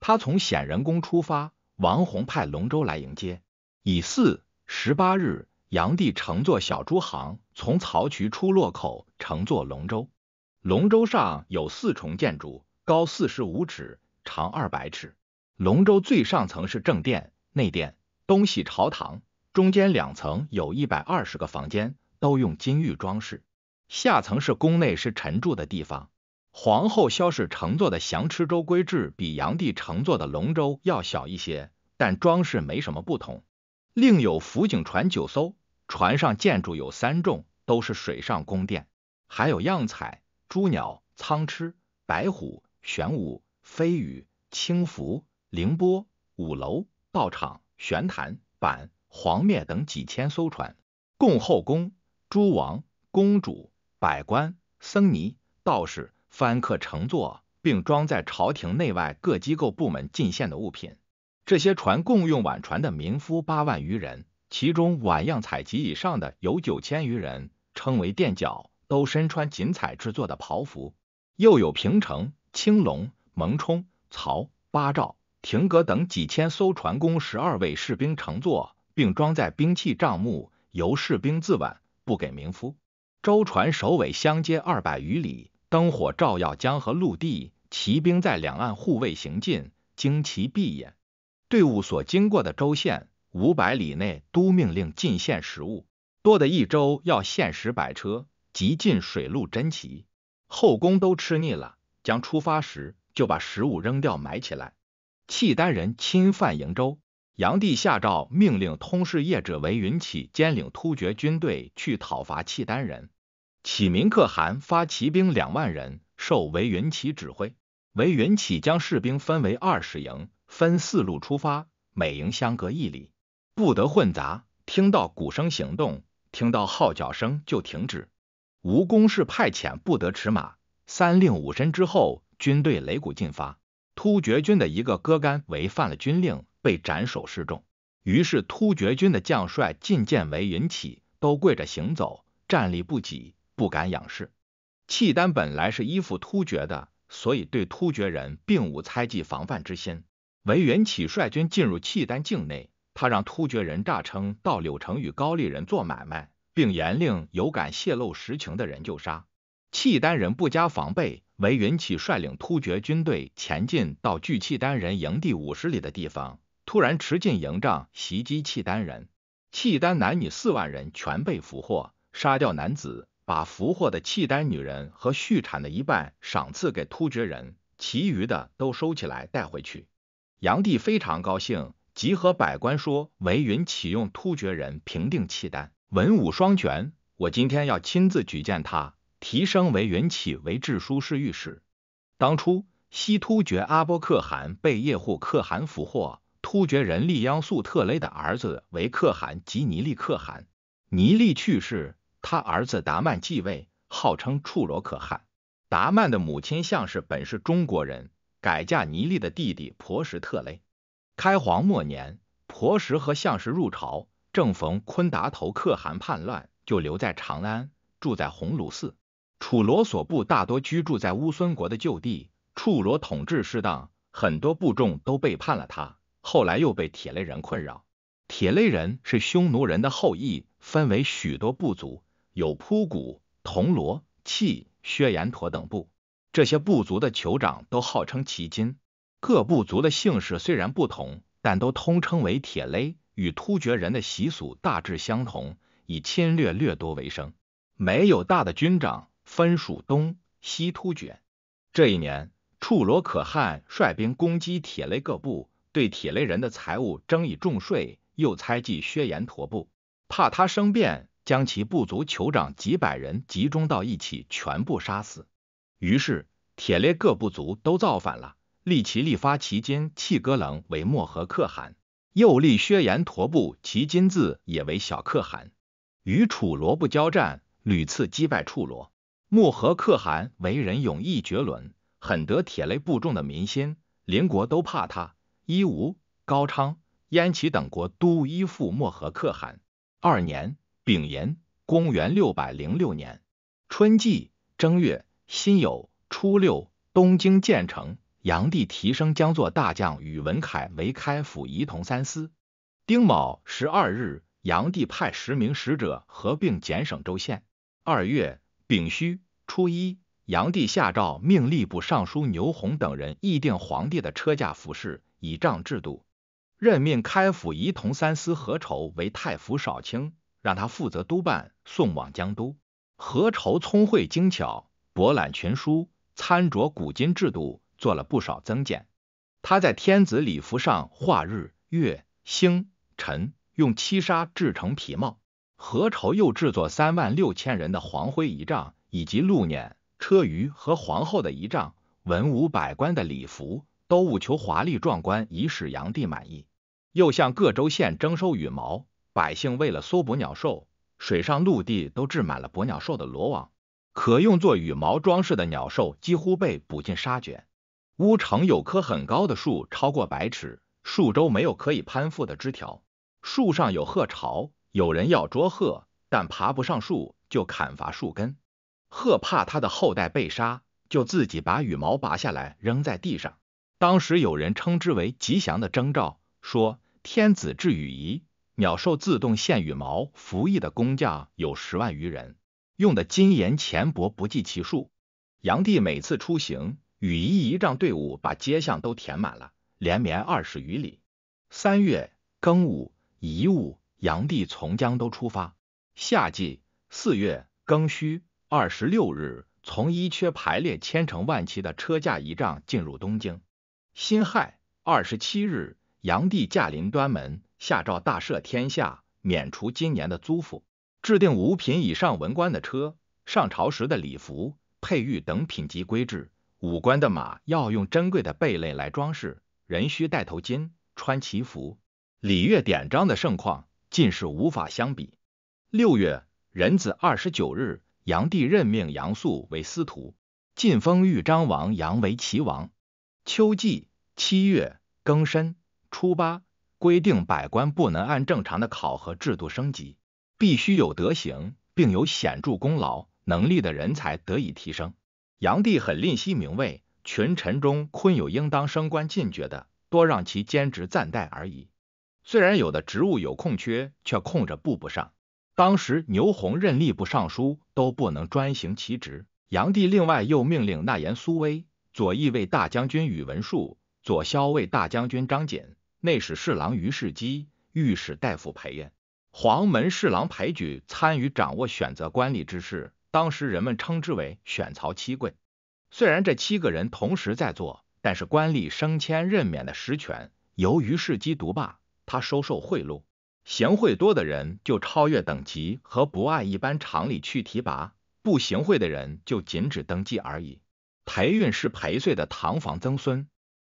他从显仁宫出发，王弘派龙舟来迎接。乙巳十八日，杨帝乘坐小朱航从曹渠出洛口，乘坐龙舟。龙舟上有四重建筑，高四十五尺，长二百尺。龙舟最上层是正殿、内殿、东西朝堂，中间两层有一百二十个房间，都用金玉装饰。下层是宫内，是臣住的地方。皇后萧氏乘坐的祥池舟规制比炀帝乘坐的龙舟要小一些，但装饰没什么不同。另有福景船九艘，船上建筑有三种，都是水上宫殿。还有样彩、朱鸟、苍螭、白虎、玄武、飞羽、青浮。凌波、五楼、道场、玄坛、板、黄面等几千艘船，供后宫、诸王、公主、百官、僧尼、道士、番客乘坐，并装载朝廷内外各机构部门进献的物品。这些船共用晚船的民夫八万余人，其中晚样采集以上的有九千余人，称为垫脚，都身穿锦彩制作的袍服。又有平城、青龙、蒙冲、曹、八兆、亭阁等几千艘船，工十二位士兵乘坐，并装载兵器账目，由士兵自挽，不给民夫。舟船首尾相接二百余里，灯火照耀江河陆地，骑兵在两岸护卫行进，旌旗蔽眼。队伍所经过的州县五百里内，都命令进献食物，多的一周要限时百车，集进水陆珍奇。后宫都吃腻了，将出发时就把食物扔掉埋起来。契丹人侵犯瀛州，炀帝下诏命令通事业者韦云起兼领突厥军队去讨伐契丹人。启民可汗发骑兵两万人，受韦云起指挥。韦云起将士兵分为二十营，分四路出发，每营相隔一里，不得混杂。听到鼓声行动，听到号角声就停止。无公是派遣，不得驰马。三令五申之后，军队擂鼓进发。突厥军的一个哥干违反了军令，被斩首示众。于是突厥军的将帅进见韦云起，都跪着行走，站立不己，不敢仰视。契丹本来是依附突厥的，所以对突厥人并无猜忌防范之心。韦允起率军进入契丹境内，他让突厥人诈称到柳城与高丽人做买卖，并严令有敢泄露实情的人就杀。契丹人不加防备。韦云起率领突厥军队前进到距契丹人营地五十里的地方，突然驰进营帐袭击契丹人，契丹男女四万人全被俘获，杀掉男子，把俘获的契丹女人和畜产的一半赏赐给突厥人，其余的都收起来带回去。炀帝非常高兴，集合百官说：“韦云启用突厥人平定契丹，文武双全，我今天要亲自举荐他。”提升为云起为治书侍御史。当初，西突厥阿波可汗被叶护可汗俘获，突厥人力央素特雷的儿子为可汗及尼力可汗。尼力去世，他儿子达曼继位，号称处罗可汗。达曼的母亲向氏本是中国人，改嫁尼力的弟弟婆什特雷。开皇末年，婆什和向氏入朝，正逢昆达头可汗叛乱，就留在长安，住在鸿胪寺。处罗所部大多居住在乌孙国的旧地，处罗统治失当，很多部众都背叛了他。后来又被铁勒人困扰。铁勒人是匈奴人的后裔，分为许多部族，有扑骨、铜罗、契、薛延陀等部。这些部族的酋长都号称齐金。各部族的姓氏虽然不同，但都通称为铁勒，与突厥人的习俗大致相同，以侵略掠夺为生，没有大的军长。分属东西突厥。这一年，处罗可汗率兵攻击铁勒各部，对铁勒人的财物征以重税，又猜忌薛延陀部，怕他生变，将其部族酋长几百人集中到一起，全部杀死。于是，铁勒各部族都造反了，立其立发其金契哥冷为漠河可汗，又立薛延陀部其金字也为小可汗，与楚罗部交战，屡次击败楚罗。漠河可汗为人勇毅绝伦，很得铁勒部众的民心，邻国都怕他。伊吾、高昌、燕齐等国都依附漠河可汗。二年丙寅，公元六百零六年春季正月辛酉初六，东京建成，炀帝提升江作大将宇文恺为开府仪同三司。丁卯十二日，炀帝派十名使者合并减省州县。二月。丙戌初一，炀帝下诏命吏部尚书牛弘等人议定皇帝的车驾服饰、仪仗制度，任命开府仪同三司何愁为太府少卿，让他负责督办送往江都。何愁聪慧精巧，博览群书，参酌古今制度，做了不少增减。他在天子礼服上画日、月、星、辰，用七纱制成皮帽。何愁又制作三万六千人的黄麾仪仗，以及路辇、车舆和皇后的仪仗，文武百官的礼服都务求华丽壮观，以使炀帝满意。又向各州县征收羽毛，百姓为了搜捕鸟兽，水上陆地都置满了捕鸟兽的罗网，可用作羽毛装饰的鸟兽几乎被捕尽杀绝。乌城有棵很高的树，超过百尺，树周没有可以攀附的枝条，树上有鹤巢。有人要捉鹤，但爬不上树，就砍伐树根。鹤怕它的后代被杀，就自己把羽毛拔下来扔在地上。当时有人称之为吉祥的征兆，说天子制羽仪，鸟兽自动献羽毛。服役的工匠有十万余人，用的金、银、钱、帛不计其数。炀帝每次出行，羽仪仪仗队伍把街巷都填满了，连绵二十余里。三月庚午，乙午。炀帝从江都出发，夏季四月庚戌二十六日，从伊阙排列千乘万骑的车驾仪仗进入东京。辛亥二十七日，炀帝驾临端门，下诏大赦天下，免除今年的租赋。制定五品以上文官的车上朝时的礼服、佩玉等品级规制。武官的马要用珍贵的贝类来装饰，人需戴头巾、穿旗服，礼乐典章的盛况。尽是无法相比。六月壬子二十九日，炀帝任命杨素为司徒，晋封豫章王杨为齐王。秋季七月庚申初八，规定百官不能按正常的考核制度升级，必须有德行并有显著功劳能力的人才得以提升。炀帝很吝惜名位，群臣中坤有应当升官进爵的，多让其兼职暂代而已。虽然有的职务有空缺，却空着步不上。当时牛弘任吏部尚书，都不能专行其职。炀帝另外又命令纳言苏威、左翼卫大将军宇文述、左骁卫大将军张俭、内史侍郎于士基、御史大夫裴晏、黄门侍郎裴矩参与掌握选择官吏之事。当时人们称之为“选曹七贵”。虽然这七个人同时在做，但是官吏升迁任免的实权由于士机独霸。收受贿赂，行贿多的人就超越等级和不按一般常理去提拔，不行贿的人就禁止登记而已。裴运是裴岁的堂房曾孙。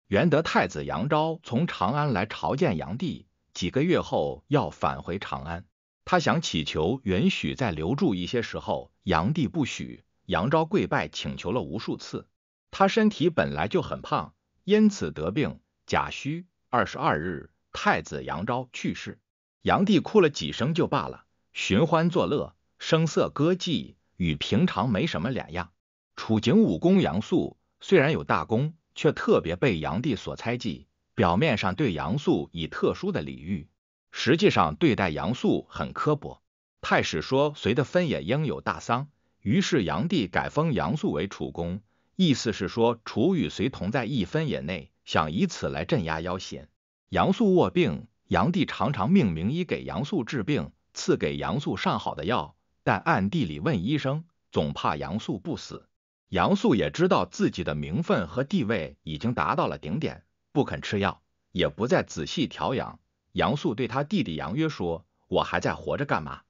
元德太子杨昭从长安来朝见杨帝，几个月后要返回长安，他想乞求允许再留住一些时候，杨帝不许。杨昭跪拜请求了无数次，他身体本来就很胖，因此得病，假虚。二十二日。太子杨昭去世，杨帝哭了几声就罢了，寻欢作乐，声色歌妓与平常没什么两样。楚景武公杨素虽然有大功，却特别被杨帝所猜忌。表面上对杨素以特殊的礼遇，实际上对待杨素很刻薄。太史说隋的分野应有大丧，于是杨帝改封杨素为楚公，意思是说楚与隋同在一分野内，想以此来镇压妖邪。杨素卧病，杨帝常常命名医给杨素治病，赐给杨素上好的药，但暗地里问医生，总怕杨素不死。杨素也知道自己的名分和地位已经达到了顶点，不肯吃药，也不再仔细调养。杨素对他弟弟杨约说：“我还在活着干嘛？”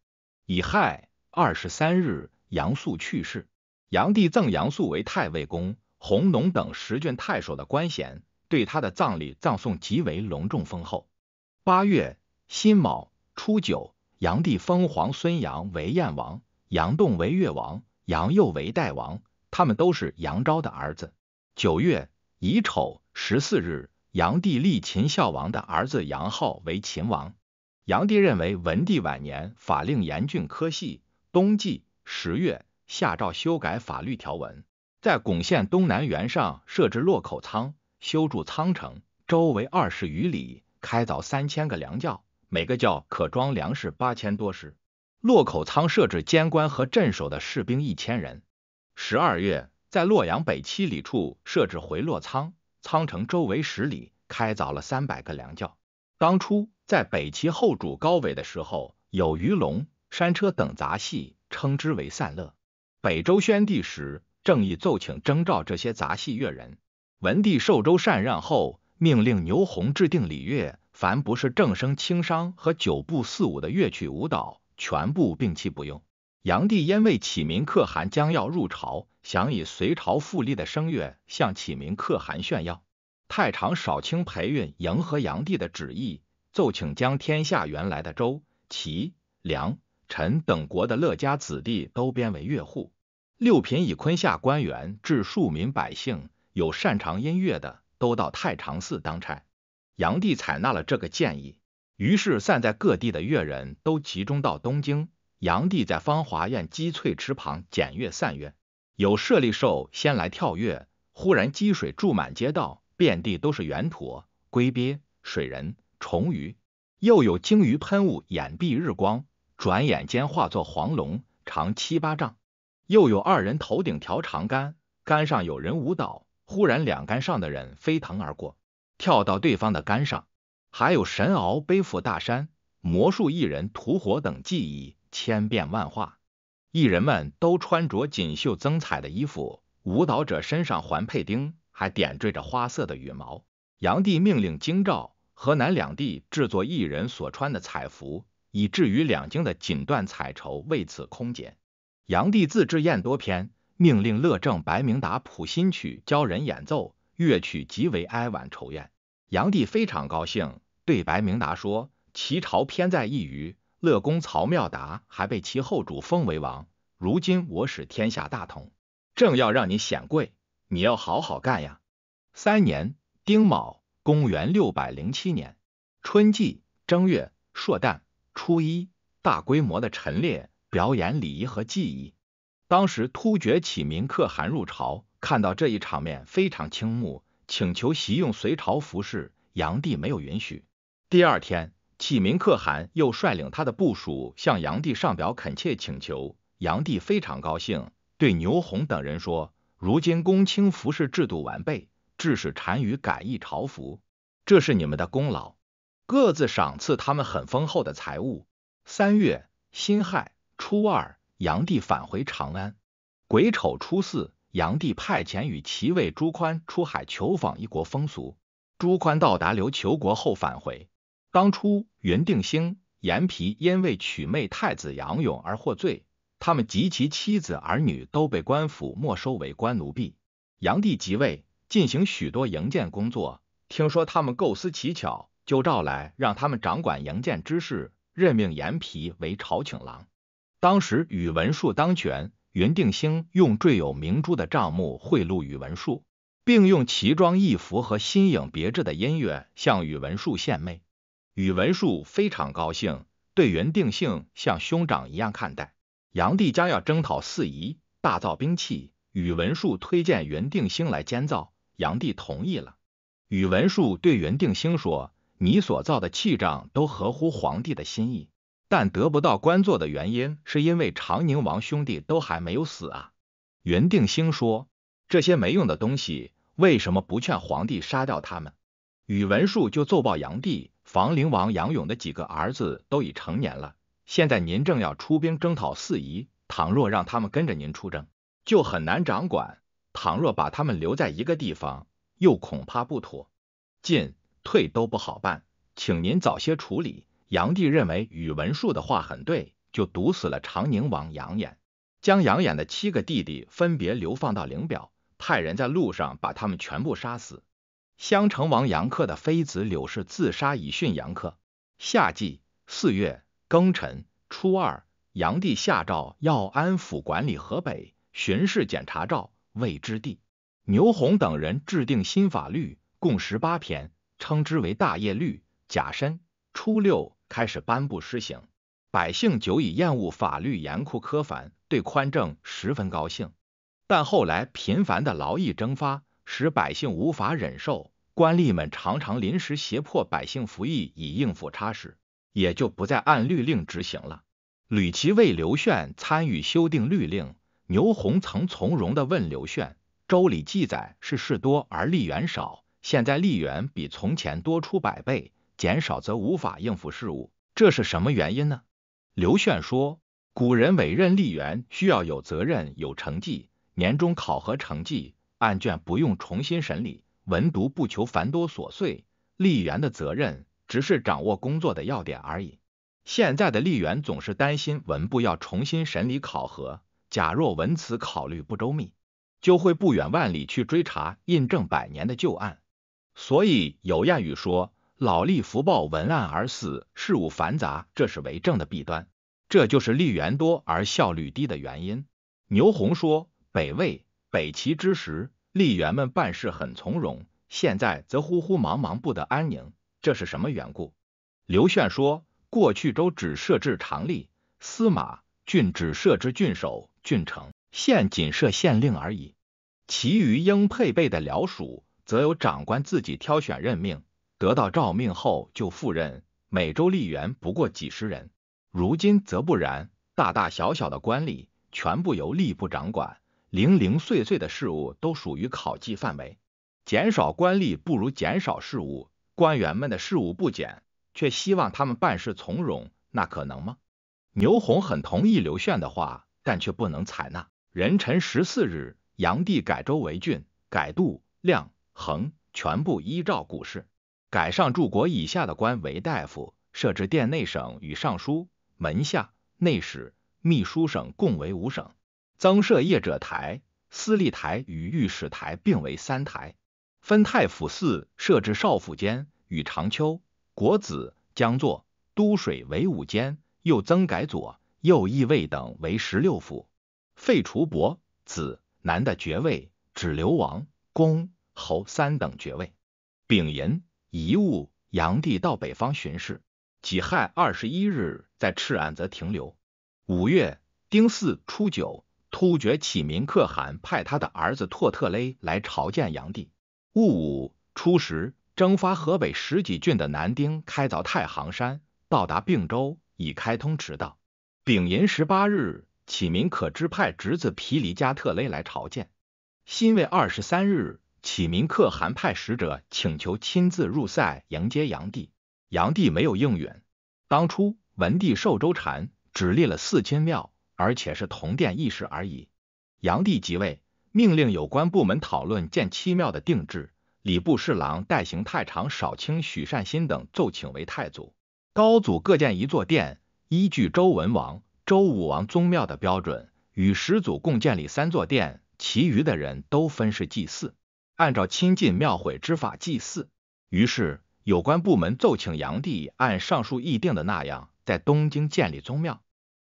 乙亥二十三日，杨素去世。杨帝赠杨素为太尉公、弘农等十郡太守的官衔。对他的葬礼葬送极为隆重丰厚。八月辛卯初九，炀帝封皇孙杨为燕王，杨栋为越王，杨佑为代王，他们都是杨昭的儿子。九月乙丑十四日，炀帝立秦孝王的儿子杨浩为秦王。炀帝认为文帝晚年法令严峻苛细，冬季十月下诏修改法律条文，在巩县东南原上设置洛口仓。修筑仓城，周围二十余里，开凿三千个粮窖，每个窖可装粮食八千多石。洛口仓设置监官和镇守的士兵一千人。十二月，在洛阳北七里处设置回洛仓，仓城周围十里，开凿了三百个粮窖。当初在北齐后主高纬的时候，有鱼龙、山车等杂戏，称之为散乐。北周宣帝时，正义奏请征召这些杂戏乐人。文帝受周禅让后，命令牛弘制定礼乐，凡不是正声轻商和九部四五的乐曲舞蹈，全部摒弃不用。炀帝因为启民可汗将要入朝，想以隋朝富丽的声乐向启民可汗炫耀。太常少卿裴运迎合炀帝的旨意，奏请将天下原来的周、齐、梁、陈等国的乐家子弟都编为乐户，六品以坤下官员至庶民百姓。有擅长音乐的，都到太常寺当差。炀帝采纳了这个建议，于是散在各地的乐人都集中到东京。炀帝在芳华苑积翠池旁检阅散乐。有舍利兽先来跳跃，忽然积水注满街道，遍地都是圆驼、龟鳖、水人、虫鱼。又有鲸鱼喷雾掩蔽日光，转眼间化作黄龙，长七八丈。又有二人头顶条长杆，杆上有人舞蹈。忽然，两杆上的人飞腾而过，跳到对方的杆上。还有神鳌背负大山、魔术艺人吐火等技艺，千变万化。艺人们都穿着锦绣增彩的衣服，舞蹈者身上环佩钉，还点缀着花色的羽毛。炀帝命令京兆、河南两地制作艺人所穿的彩服，以至于两京的锦缎彩绸为此空减。炀帝自制宴多篇。命令乐正白明达谱新曲，教人演奏。乐曲极为哀婉愁怨。炀帝非常高兴，对白明达说：“齐朝偏在一隅，乐公曹妙达还被其后主封为王。如今我使天下大同，正要让你显贵，你要好好干呀。”三年丁卯，公元六百零七年春季正月朔旦初一，大规模的陈列、表演礼仪和技艺。当时突厥启民可汗入朝，看到这一场面非常倾慕，请求习用隋朝服饰。炀帝没有允许。第二天，启民可汗又率领他的部属向炀帝上表恳切请求。炀帝非常高兴，对牛弘等人说：“如今公卿服饰制度完备，致使单于改易朝服，这是你们的功劳。各自赏赐他们很丰厚的财物。”三月辛亥初二。杨帝返回长安，癸丑初四，杨帝派遣与齐魏朱宽出海求访一国风俗。朱宽到达琉球国后返回。当初，云定兴、阎丕因为娶妹太子杨勇而获罪，他们及其妻子儿女都被官府没收为官奴婢。杨帝即位，进行许多营建工作。听说他们构思奇巧，就召来让他们掌管营建之事，任命阎皮为朝请郎。当时宇文术当权，云定兴用缀有明珠的账目贿赂宇文术，并用奇装异服和新颖别致的音乐向宇文术献媚。宇文术非常高兴，对云定兴像兄长一样看待。杨帝将要征讨四夷，大造兵器，宇文术推荐云定兴来监造，杨帝同意了。宇文术对云定兴说：“你所造的器仗都合乎皇帝的心意。”但得不到官做的原因，是因为长宁王兄弟都还没有死啊。元定兴说：“这些没用的东西，为什么不劝皇帝杀掉他们？”宇文述就奏报杨帝，房陵王杨勇的几个儿子都已成年了，现在您正要出兵征讨四夷，倘若让他们跟着您出征，就很难掌管；倘若把他们留在一个地方，又恐怕不妥，进退都不好办，请您早些处理。杨帝认为宇文述的话很对，就毒死了长宁王杨衍，将杨衍的七个弟弟分别流放到灵表，派人在路上把他们全部杀死。襄城王杨恪的妃子柳氏自杀以殉杨恪。夏季四月庚辰初二，杨帝下诏要安抚管理河北，巡视检查诏未之地。牛弘等人制定新法律，共十八篇，称之为《大业律》。甲申初六。开始颁布施行，百姓久已厌恶法律严酷苛繁，对宽政十分高兴。但后来频繁的劳役征发使百姓无法忍受，官吏们常常临时胁迫百姓服役以应付差事，也就不再按律令执行了。吕奇为刘炫参与修订律令，牛弘曾从容地问刘炫：“周礼记载是事多而利源少，现在利源比从前多出百倍。”减少则无法应付事务，这是什么原因呢？刘炫说，古人委任吏员需要有责任、有成绩，年终考核成绩，案卷不用重新审理，文牍不求繁多琐碎。吏员的责任只是掌握工作的要点而已。现在的吏员总是担心文部要重新审理考核，假若文辞考虑不周密，就会不远万里去追查印证百年的旧案。所以有谚语说。老吏福报文案而死，事务繁杂，这是为政的弊端，这就是吏员多而效率低的原因。牛弘说，北魏、北齐之时，吏员们办事很从容，现在则呼呼忙忙不得安宁，这是什么缘故？刘炫说，过去州只设置常吏，司马、郡只设置郡守、郡丞，现仅设县令而已，其余应配备的僚属，则由长官自己挑选任命。得到诏命后就赴任，每州吏员不过几十人，如今则不然，大大小小的官吏全部由吏部掌管，零零碎碎的事务都属于考绩范围。减少官吏不如减少事务，官员们的事务不减，却希望他们办事从容，那可能吗？牛弘很同意刘炫的话，但却不能采纳。壬辰十四日，炀帝改州为郡，改度量衡，全部依照古事。改上柱国以下的官为大夫，设置殿内省与尚书、门下、内史、秘书省共为五省，增设业者台、司隶台与御史台并为三台，分太府寺设置少府监与长秋、国子、将作、都水为五监，又增改左、右翼卫等为十六府，废除伯、子、男的爵位，只留王、公、侯三等爵位，丙寅乙戊，炀帝到北方巡视。己亥，二十一日，在赤岸泽停留。五月丁巳初九，突厥启民可汗派他的儿子拓特勒来朝见炀帝。戊午初十，征发河北十几郡的男丁开凿太行山，到达并州，已开通驰道。丙寅十八日，启民可支派侄子皮里加特勒来朝见。辛未二十三日。启明可汗派使者请求亲自入塞迎接炀帝，炀帝没有应允。当初文帝受周禅，只立了四千庙，而且是同殿一事而已。炀帝即位，命令有关部门讨论建七庙的定制。礼部侍郎代行太常少卿许善心等奏请为太祖、高祖各建一座殿，依据周文王、周武王宗庙的标准，与始祖共建立三座殿，其余的人都分饰祭祀。按照亲近庙毁之法祭祀，于是有关部门奏请炀帝按上述议定的那样，在东京建立宗庙。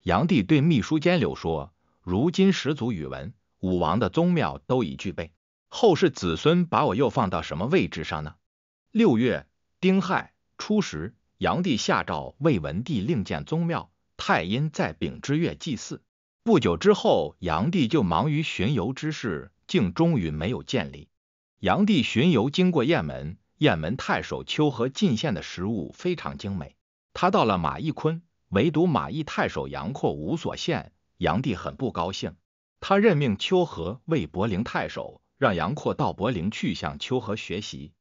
炀帝对秘书监柳说：“如今始祖宇文武王的宗庙都已具备，后世子孙把我又放到什么位置上呢？”六月丁亥初十，炀帝下诏魏文帝另建宗庙，太阴在丙之月祭祀。不久之后，炀帝就忙于巡游之事，竟终于没有建立。杨帝巡游经过雁门，雁门太守丘和进献的食物非常精美。他到了马邑坤，唯独马邑太守杨阔无所献，杨帝很不高兴。他任命丘和为伯陵太守，让杨阔到伯陵去向丘和学习。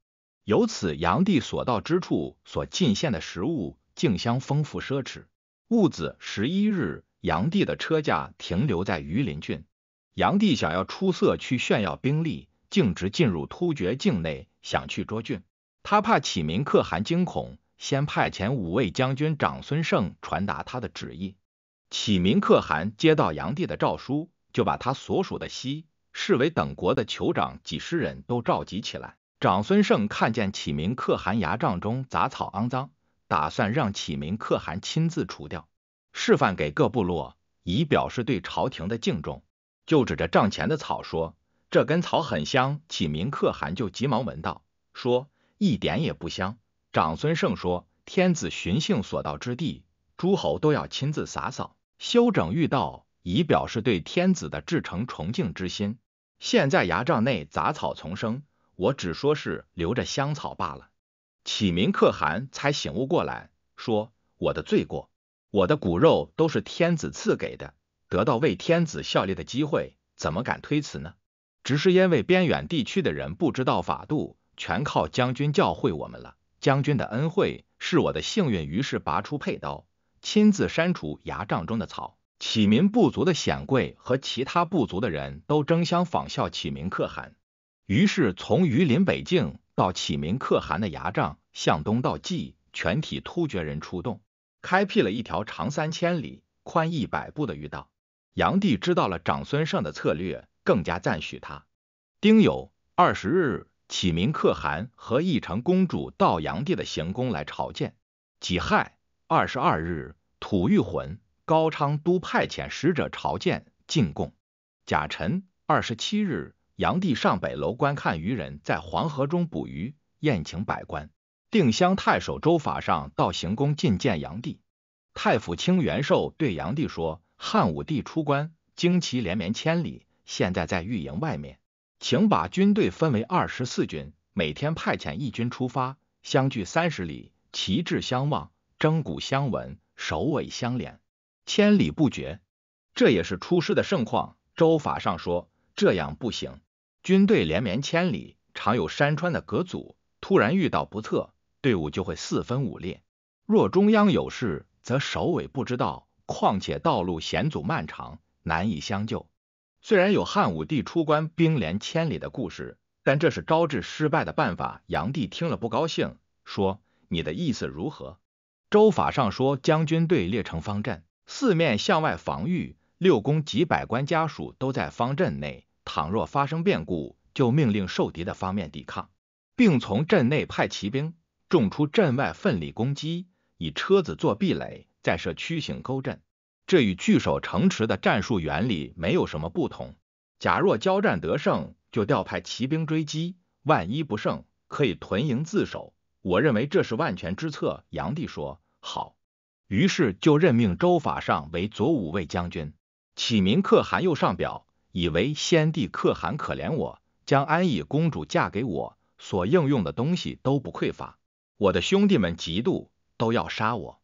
由此，杨帝所到之处所进献的食物竞相丰富奢侈。戊子十一日，杨帝的车驾停留在榆林郡。杨帝想要出色去炫耀兵力。径直进入突厥境内，想去捉郡。他怕启明可汗惊恐，先派遣五位将军长孙晟传达他的旨意。启明可汗接到炀帝的诏书，就把他所属的西、视为等国的酋长几十人都召集起来。长孙晟看见启明可汗牙帐中杂草肮脏，打算让启明可汗亲自除掉，示范给各部落，以表示对朝廷的敬重。就指着帐前的草说。这根草很香，启明可汗就急忙闻道，说一点也不香。长孙晟说，天子巡幸所到之地，诸侯都要亲自洒扫修整御道，以表示对天子的至诚崇敬之心。现在牙帐内杂草丛生，我只说是留着香草罢了。启明可汗才醒悟过来，说我的罪过，我的骨肉都是天子赐给的，得到为天子效力的机会，怎么敢推辞呢？只是因为边远地区的人不知道法度，全靠将军教诲我们了。将军的恩惠是我的幸运。于是拔出佩刀，亲自删除牙帐中的草。启民部族的显贵和其他部族的人都争相仿效启民可汗。于是从榆林北境到启民可汗的牙帐，向东到蓟，全体突厥人出动，开辟了一条长三千里、宽一百步的御道。炀帝知道了长孙晟的策略。更加赞许他。丁酉，二十日，启明可汗和义成公主到炀帝的行宫来朝见。己亥，二十二日，吐谷浑高昌都派遣使者朝见，进贡。甲辰，二十七日，炀帝上北楼观看渔人在黄河中捕鱼，宴请百官。定襄太守周法上到行宫觐见炀帝。太府卿元寿对炀帝说：“汉武帝出关，旌旗连绵千里。”现在在御营外面，请把军队分为二十四军，每天派遣一军出发，相距三十里，旗帜相望，征鼓相闻，首尾相连，千里不绝。这也是出师的盛况。周法上说：“这样不行，军队连绵千里，常有山川的隔阻，突然遇到不测，队伍就会四分五裂。若中央有事，则首尾不知道，况且道路险阻漫长，难以相救。”虽然有汉武帝出关兵连千里的故事，但这是招致失败的办法。炀帝听了不高兴，说：“你的意思如何？”周法上说：“将军队列成方阵，四面向外防御，六宫及百官家属都在方阵内。倘若发生变故，就命令受敌的方面抵抗，并从阵内派骑兵冲出阵外奋力攻击，以车子做壁垒，再设曲形沟阵。”这与据守城池的战术原理没有什么不同。假若交战得胜，就调派骑兵追击；万一不胜，可以屯营自守。我认为这是万全之策。杨帝说：“好。”于是就任命周法上为左武卫将军。启民可汗又上表，以为先帝可汗可怜我，将安邑公主嫁给我，所应用的东西都不匮乏。我的兄弟们嫉妒，都要杀我。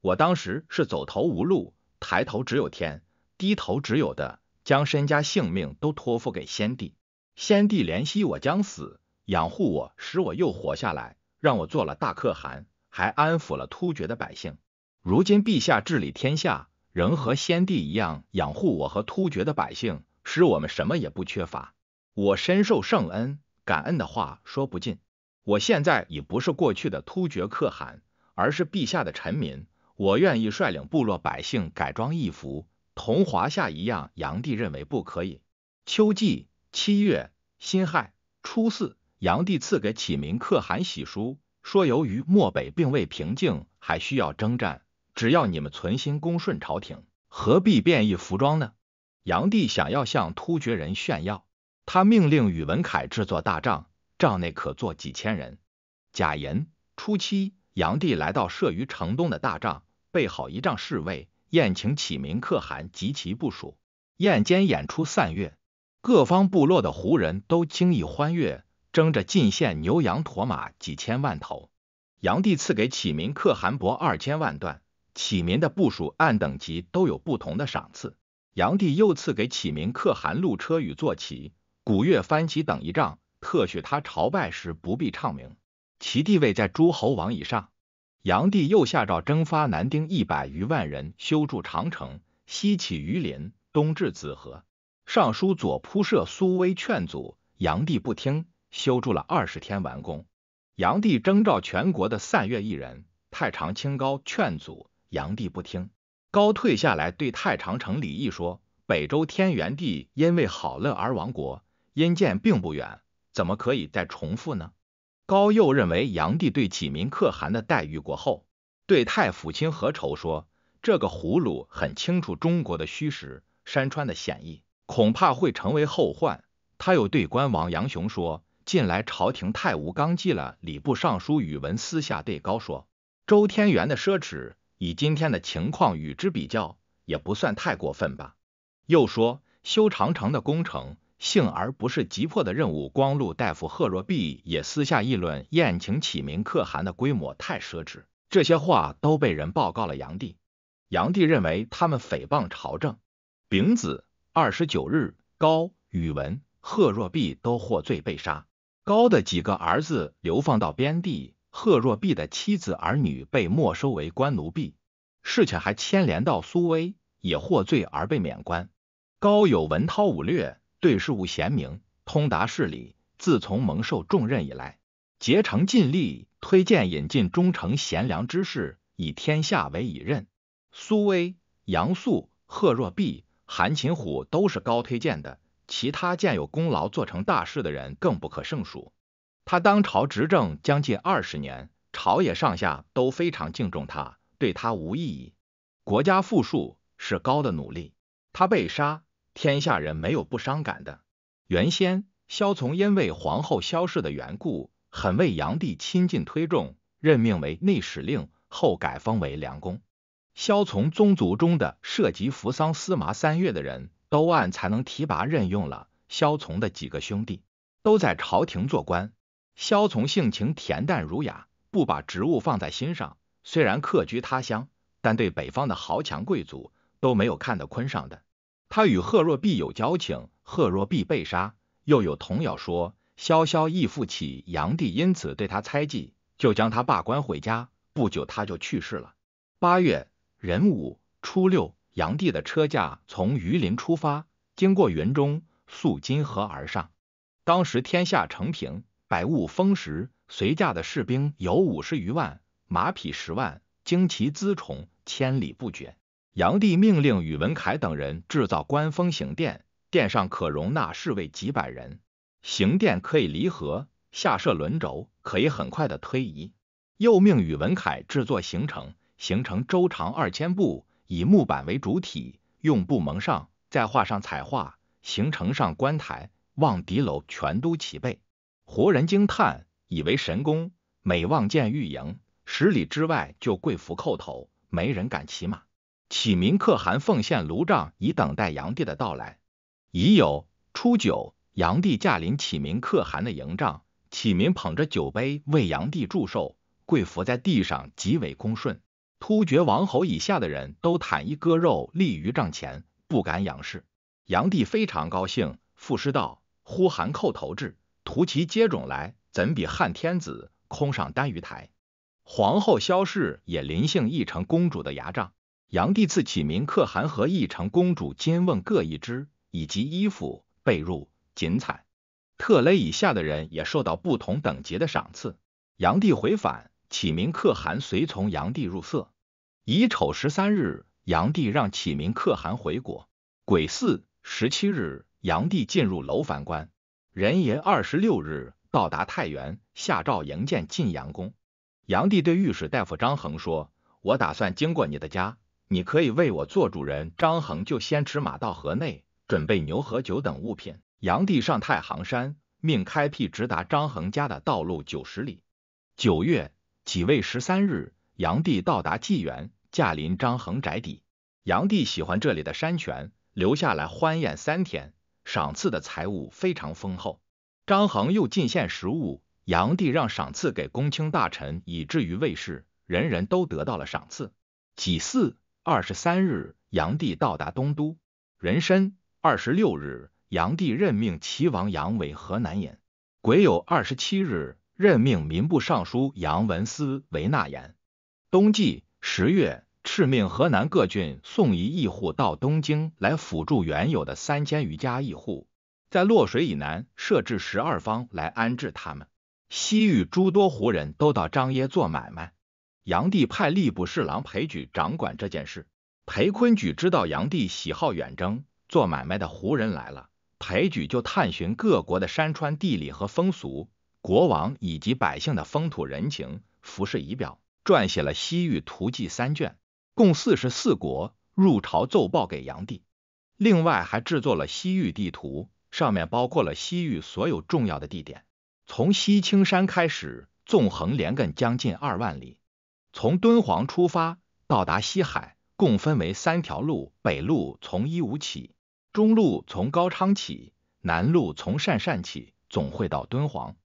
我当时是走投无路。抬头只有天，低头只有的将身家性命都托付给先帝。先帝怜惜我将死，养护我，使我又活下来，让我做了大可汗，还安抚了突厥的百姓。如今陛下治理天下，仍和先帝一样，养护我和突厥的百姓，使我们什么也不缺乏。我深受圣恩，感恩的话说不尽。我现在已不是过去的突厥可汗，而是陛下的臣民。我愿意率领部落百姓改装易服，同华夏一样。炀帝认为不可以。秋季七月辛亥初四，炀帝赐给启明可汗玺书，说由于漠北并未平静，还需要征战，只要你们存心恭顺朝廷，何必变异服装呢？炀帝想要向突厥人炫耀，他命令宇文恺制作大帐，帐内可坐几千人。贾言初七。炀帝来到设于城东的大帐，备好一仗侍卫，宴请启明、可汗及其部属。宴间演出散乐，各方部落的胡人都惊异欢悦，争着进献牛羊驼马几千万头。炀帝赐给启明、可汗帛二千万段，启明的部属按等级都有不同的赏赐。炀帝又赐给启明、可汗鹿车与坐骑、鼓乐、翻旗等一仗，特许他朝拜时不必唱名。其地位在诸侯王以上。炀帝又下诏征发男丁一百余万人修筑长城，西起榆林，东至紫河。尚书左仆射苏威劝阻，炀帝不听，修筑了二十天完工。炀帝征召全国的散乐艺人，太常清高劝阻，炀帝不听。高退下来对太常丞李益说：“北周天元帝因为好乐而亡国，因见并不远，怎么可以再重复呢？”高佑认为，炀帝对启民可汗的待遇过厚，对太府卿何愁说：“这个胡虏很清楚中国的虚实、山川的险易，恐怕会成为后患。”他又对关王杨雄说：“近来朝廷太无纲纪了。”礼部尚书宇文私下对高说：“周天元的奢侈，以今天的情况与之比较，也不算太过分吧。”又说修长城的工程。幸而不是急迫的任务，光禄大夫贺若弼也私下议论宴请启明可汗的规模太奢侈，这些话都被人报告了杨帝。杨帝认为他们诽谤朝政，丙子二十九日，高宇文贺若弼都获罪被杀，高的几个儿子流放到边地，贺若弼的妻子儿女被没收为官奴婢，事情还牵连到苏威，也获罪而被免官。高有文韬武略。对事物贤明，通达事理。自从蒙受重任以来，竭诚尽力，推荐引进忠诚贤良之士，以天下为己任。苏威、杨素、贺若弼、韩擒虎都是高推荐的，其他建有功劳、做成大事的人更不可胜数。他当朝执政将近二十年，朝野上下都非常敬重他，对他无异议。国家富庶是高的努力。他被杀。天下人没有不伤感的。原先萧从因为皇后萧氏的缘故，很为炀帝亲近推重，任命为内史令，后改封为梁公。萧从宗族中的涉及扶桑、司马三月的人，都按才能提拔任用了。萧从的几个兄弟都在朝廷做官。萧从性情恬淡儒雅，不把职务放在心上。虽然客居他乡，但对北方的豪强贵族都没有看得坤上的。他与贺若弼有交情，贺若弼被杀，又有童谣说萧萧义父起，炀帝因此对他猜忌，就将他罢官回家。不久他就去世了。八月壬午初六，炀帝的车驾从榆林出发，经过云中，溯金河而上。当时天下成平，百物丰实，随驾的士兵有五十余万，马匹十万，旌旗辎重千里不绝。炀帝命令宇文恺等人制造官风行殿，殿上可容纳侍卫几百人，行殿可以离合，下设轮轴，可以很快的推移。又命宇文恺制作行程，行程周长二千步，以木板为主体，用布蒙上，再画上彩画。行程上观台、望敌楼全都齐备。胡人惊叹，以为神功。每望见御营，十里之外就跪伏叩头，没人敢骑马。启明可汗奉献炉帐，以等待炀帝的到来。已有初九，炀帝驾临启明可汗的营帐，启明捧着酒杯为炀帝祝寿，跪伏在地上极为恭顺。突厥王侯以下的人都袒衣割肉，立于帐前，不敢仰视。炀帝非常高兴，赋诗道：“呼韩叩头至，屠其接踵来，怎比汉天子，空上丹于台。”皇后萧氏也临幸一成公主的牙帐。炀帝赐启明可汗和义成公主金瓮各一只，以及衣服、被褥、锦彩。特勒以下的人也受到不同等级的赏赐。炀帝回返，启明可汗随从炀帝入塞。乙丑十三日，炀帝让启明可汗回国。癸巳十七日，炀帝进入楼烦关。壬寅二十六日，到达太原，下诏迎见晋阳宫。炀帝对御史大夫张衡说：“我打算经过你的家。”你可以为我做主人，张衡就先持马到河内，准备牛和酒等物品。杨帝上太行山，命开辟直达张衡家的道路九十里。九月己未十三日，杨帝到达济源，驾临张衡宅邸。杨帝喜欢这里的山泉，留下来欢宴三天，赏赐的财物非常丰厚。张衡又进献食物，杨帝让赏赐给公卿大臣，以至于卫士，人人都得到了赏赐。己巳。二十三日，炀帝到达东都。壬申，二十六日，炀帝任命齐王杨为河南尹。癸酉，二十七日，任命民部尚书杨文思为纳言。冬季，十月，敕命河南各郡送一亿户到东京来辅助原有的三千余家亿户，在洛水以南设置十二方来安置他们。西域诸多胡人都到张掖做买卖。炀帝派吏部侍郎裴矩掌管这件事。裴坤举知道炀帝喜好远征，做买卖的胡人来了，裴矩就探寻各国的山川地理和风俗、国王以及百姓的风土人情、服饰仪表，撰写了《西域图记》三卷，共四十四国，入朝奏报给炀帝。另外还制作了西域地图，上面包括了西域所有重要的地点，从西青山开始，纵横连亘将近二万里。从敦煌出发到达西海，共分为三条路：北路从伊吾起，中路从高昌起，南路从鄯善起，总会到敦煌。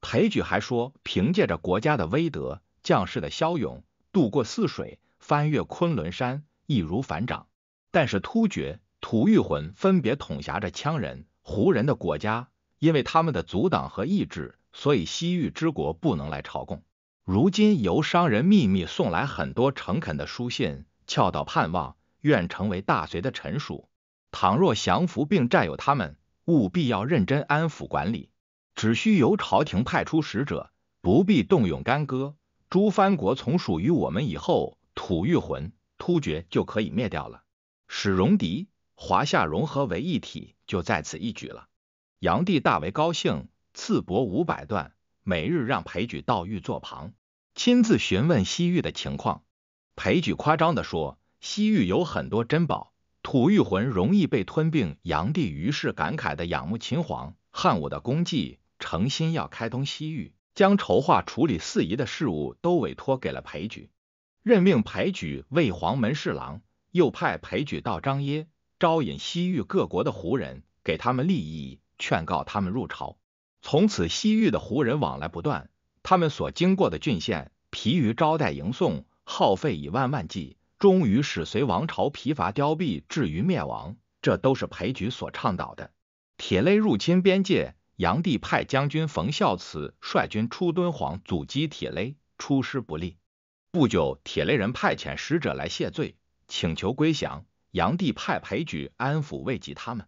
裴矩还说，凭借着国家的威德，将士的骁勇，渡过泗水，翻越昆仑山，易如反掌。但是突厥、吐谷浑分别统辖着羌人、胡人的国家，因为他们的阻挡和抑制，所以西域之国不能来朝贡。如今由商人秘密送来很多诚恳的书信，翘到盼望，愿成为大隋的臣属。倘若降服并占有他们，务必要认真安抚管理，只需由朝廷派出使者，不必动用干戈。诸藩国从属于我们以后，吐谷浑、突厥就可以灭掉了，使戎狄华夏融合为一体，就在此一举了。炀帝大为高兴，赐帛五百段。每日让裴矩到玉座旁，亲自询问西域的情况。裴矩夸张地说，西域有很多珍宝，吐谷魂容易被吞并。炀帝于是感慨地仰慕秦皇、汉武的功绩，诚心要开通西域，将筹划处理四夷的事务都委托给了裴矩，任命裴矩为黄门侍郎，又派裴矩到张掖，招引西域各国的胡人，给他们利益，劝告他们入朝。从此西域的胡人往来不断，他们所经过的郡县疲于招待迎送，耗费以万万计，终于使隋王朝疲乏凋敝，至于灭亡。这都是裴矩所倡导的。铁勒入侵边界，炀帝派将军冯孝慈率军出敦煌阻击铁勒，出师不利。不久，铁勒人派遣使者来谢罪，请求归降。炀帝派裴矩安抚慰藉他们。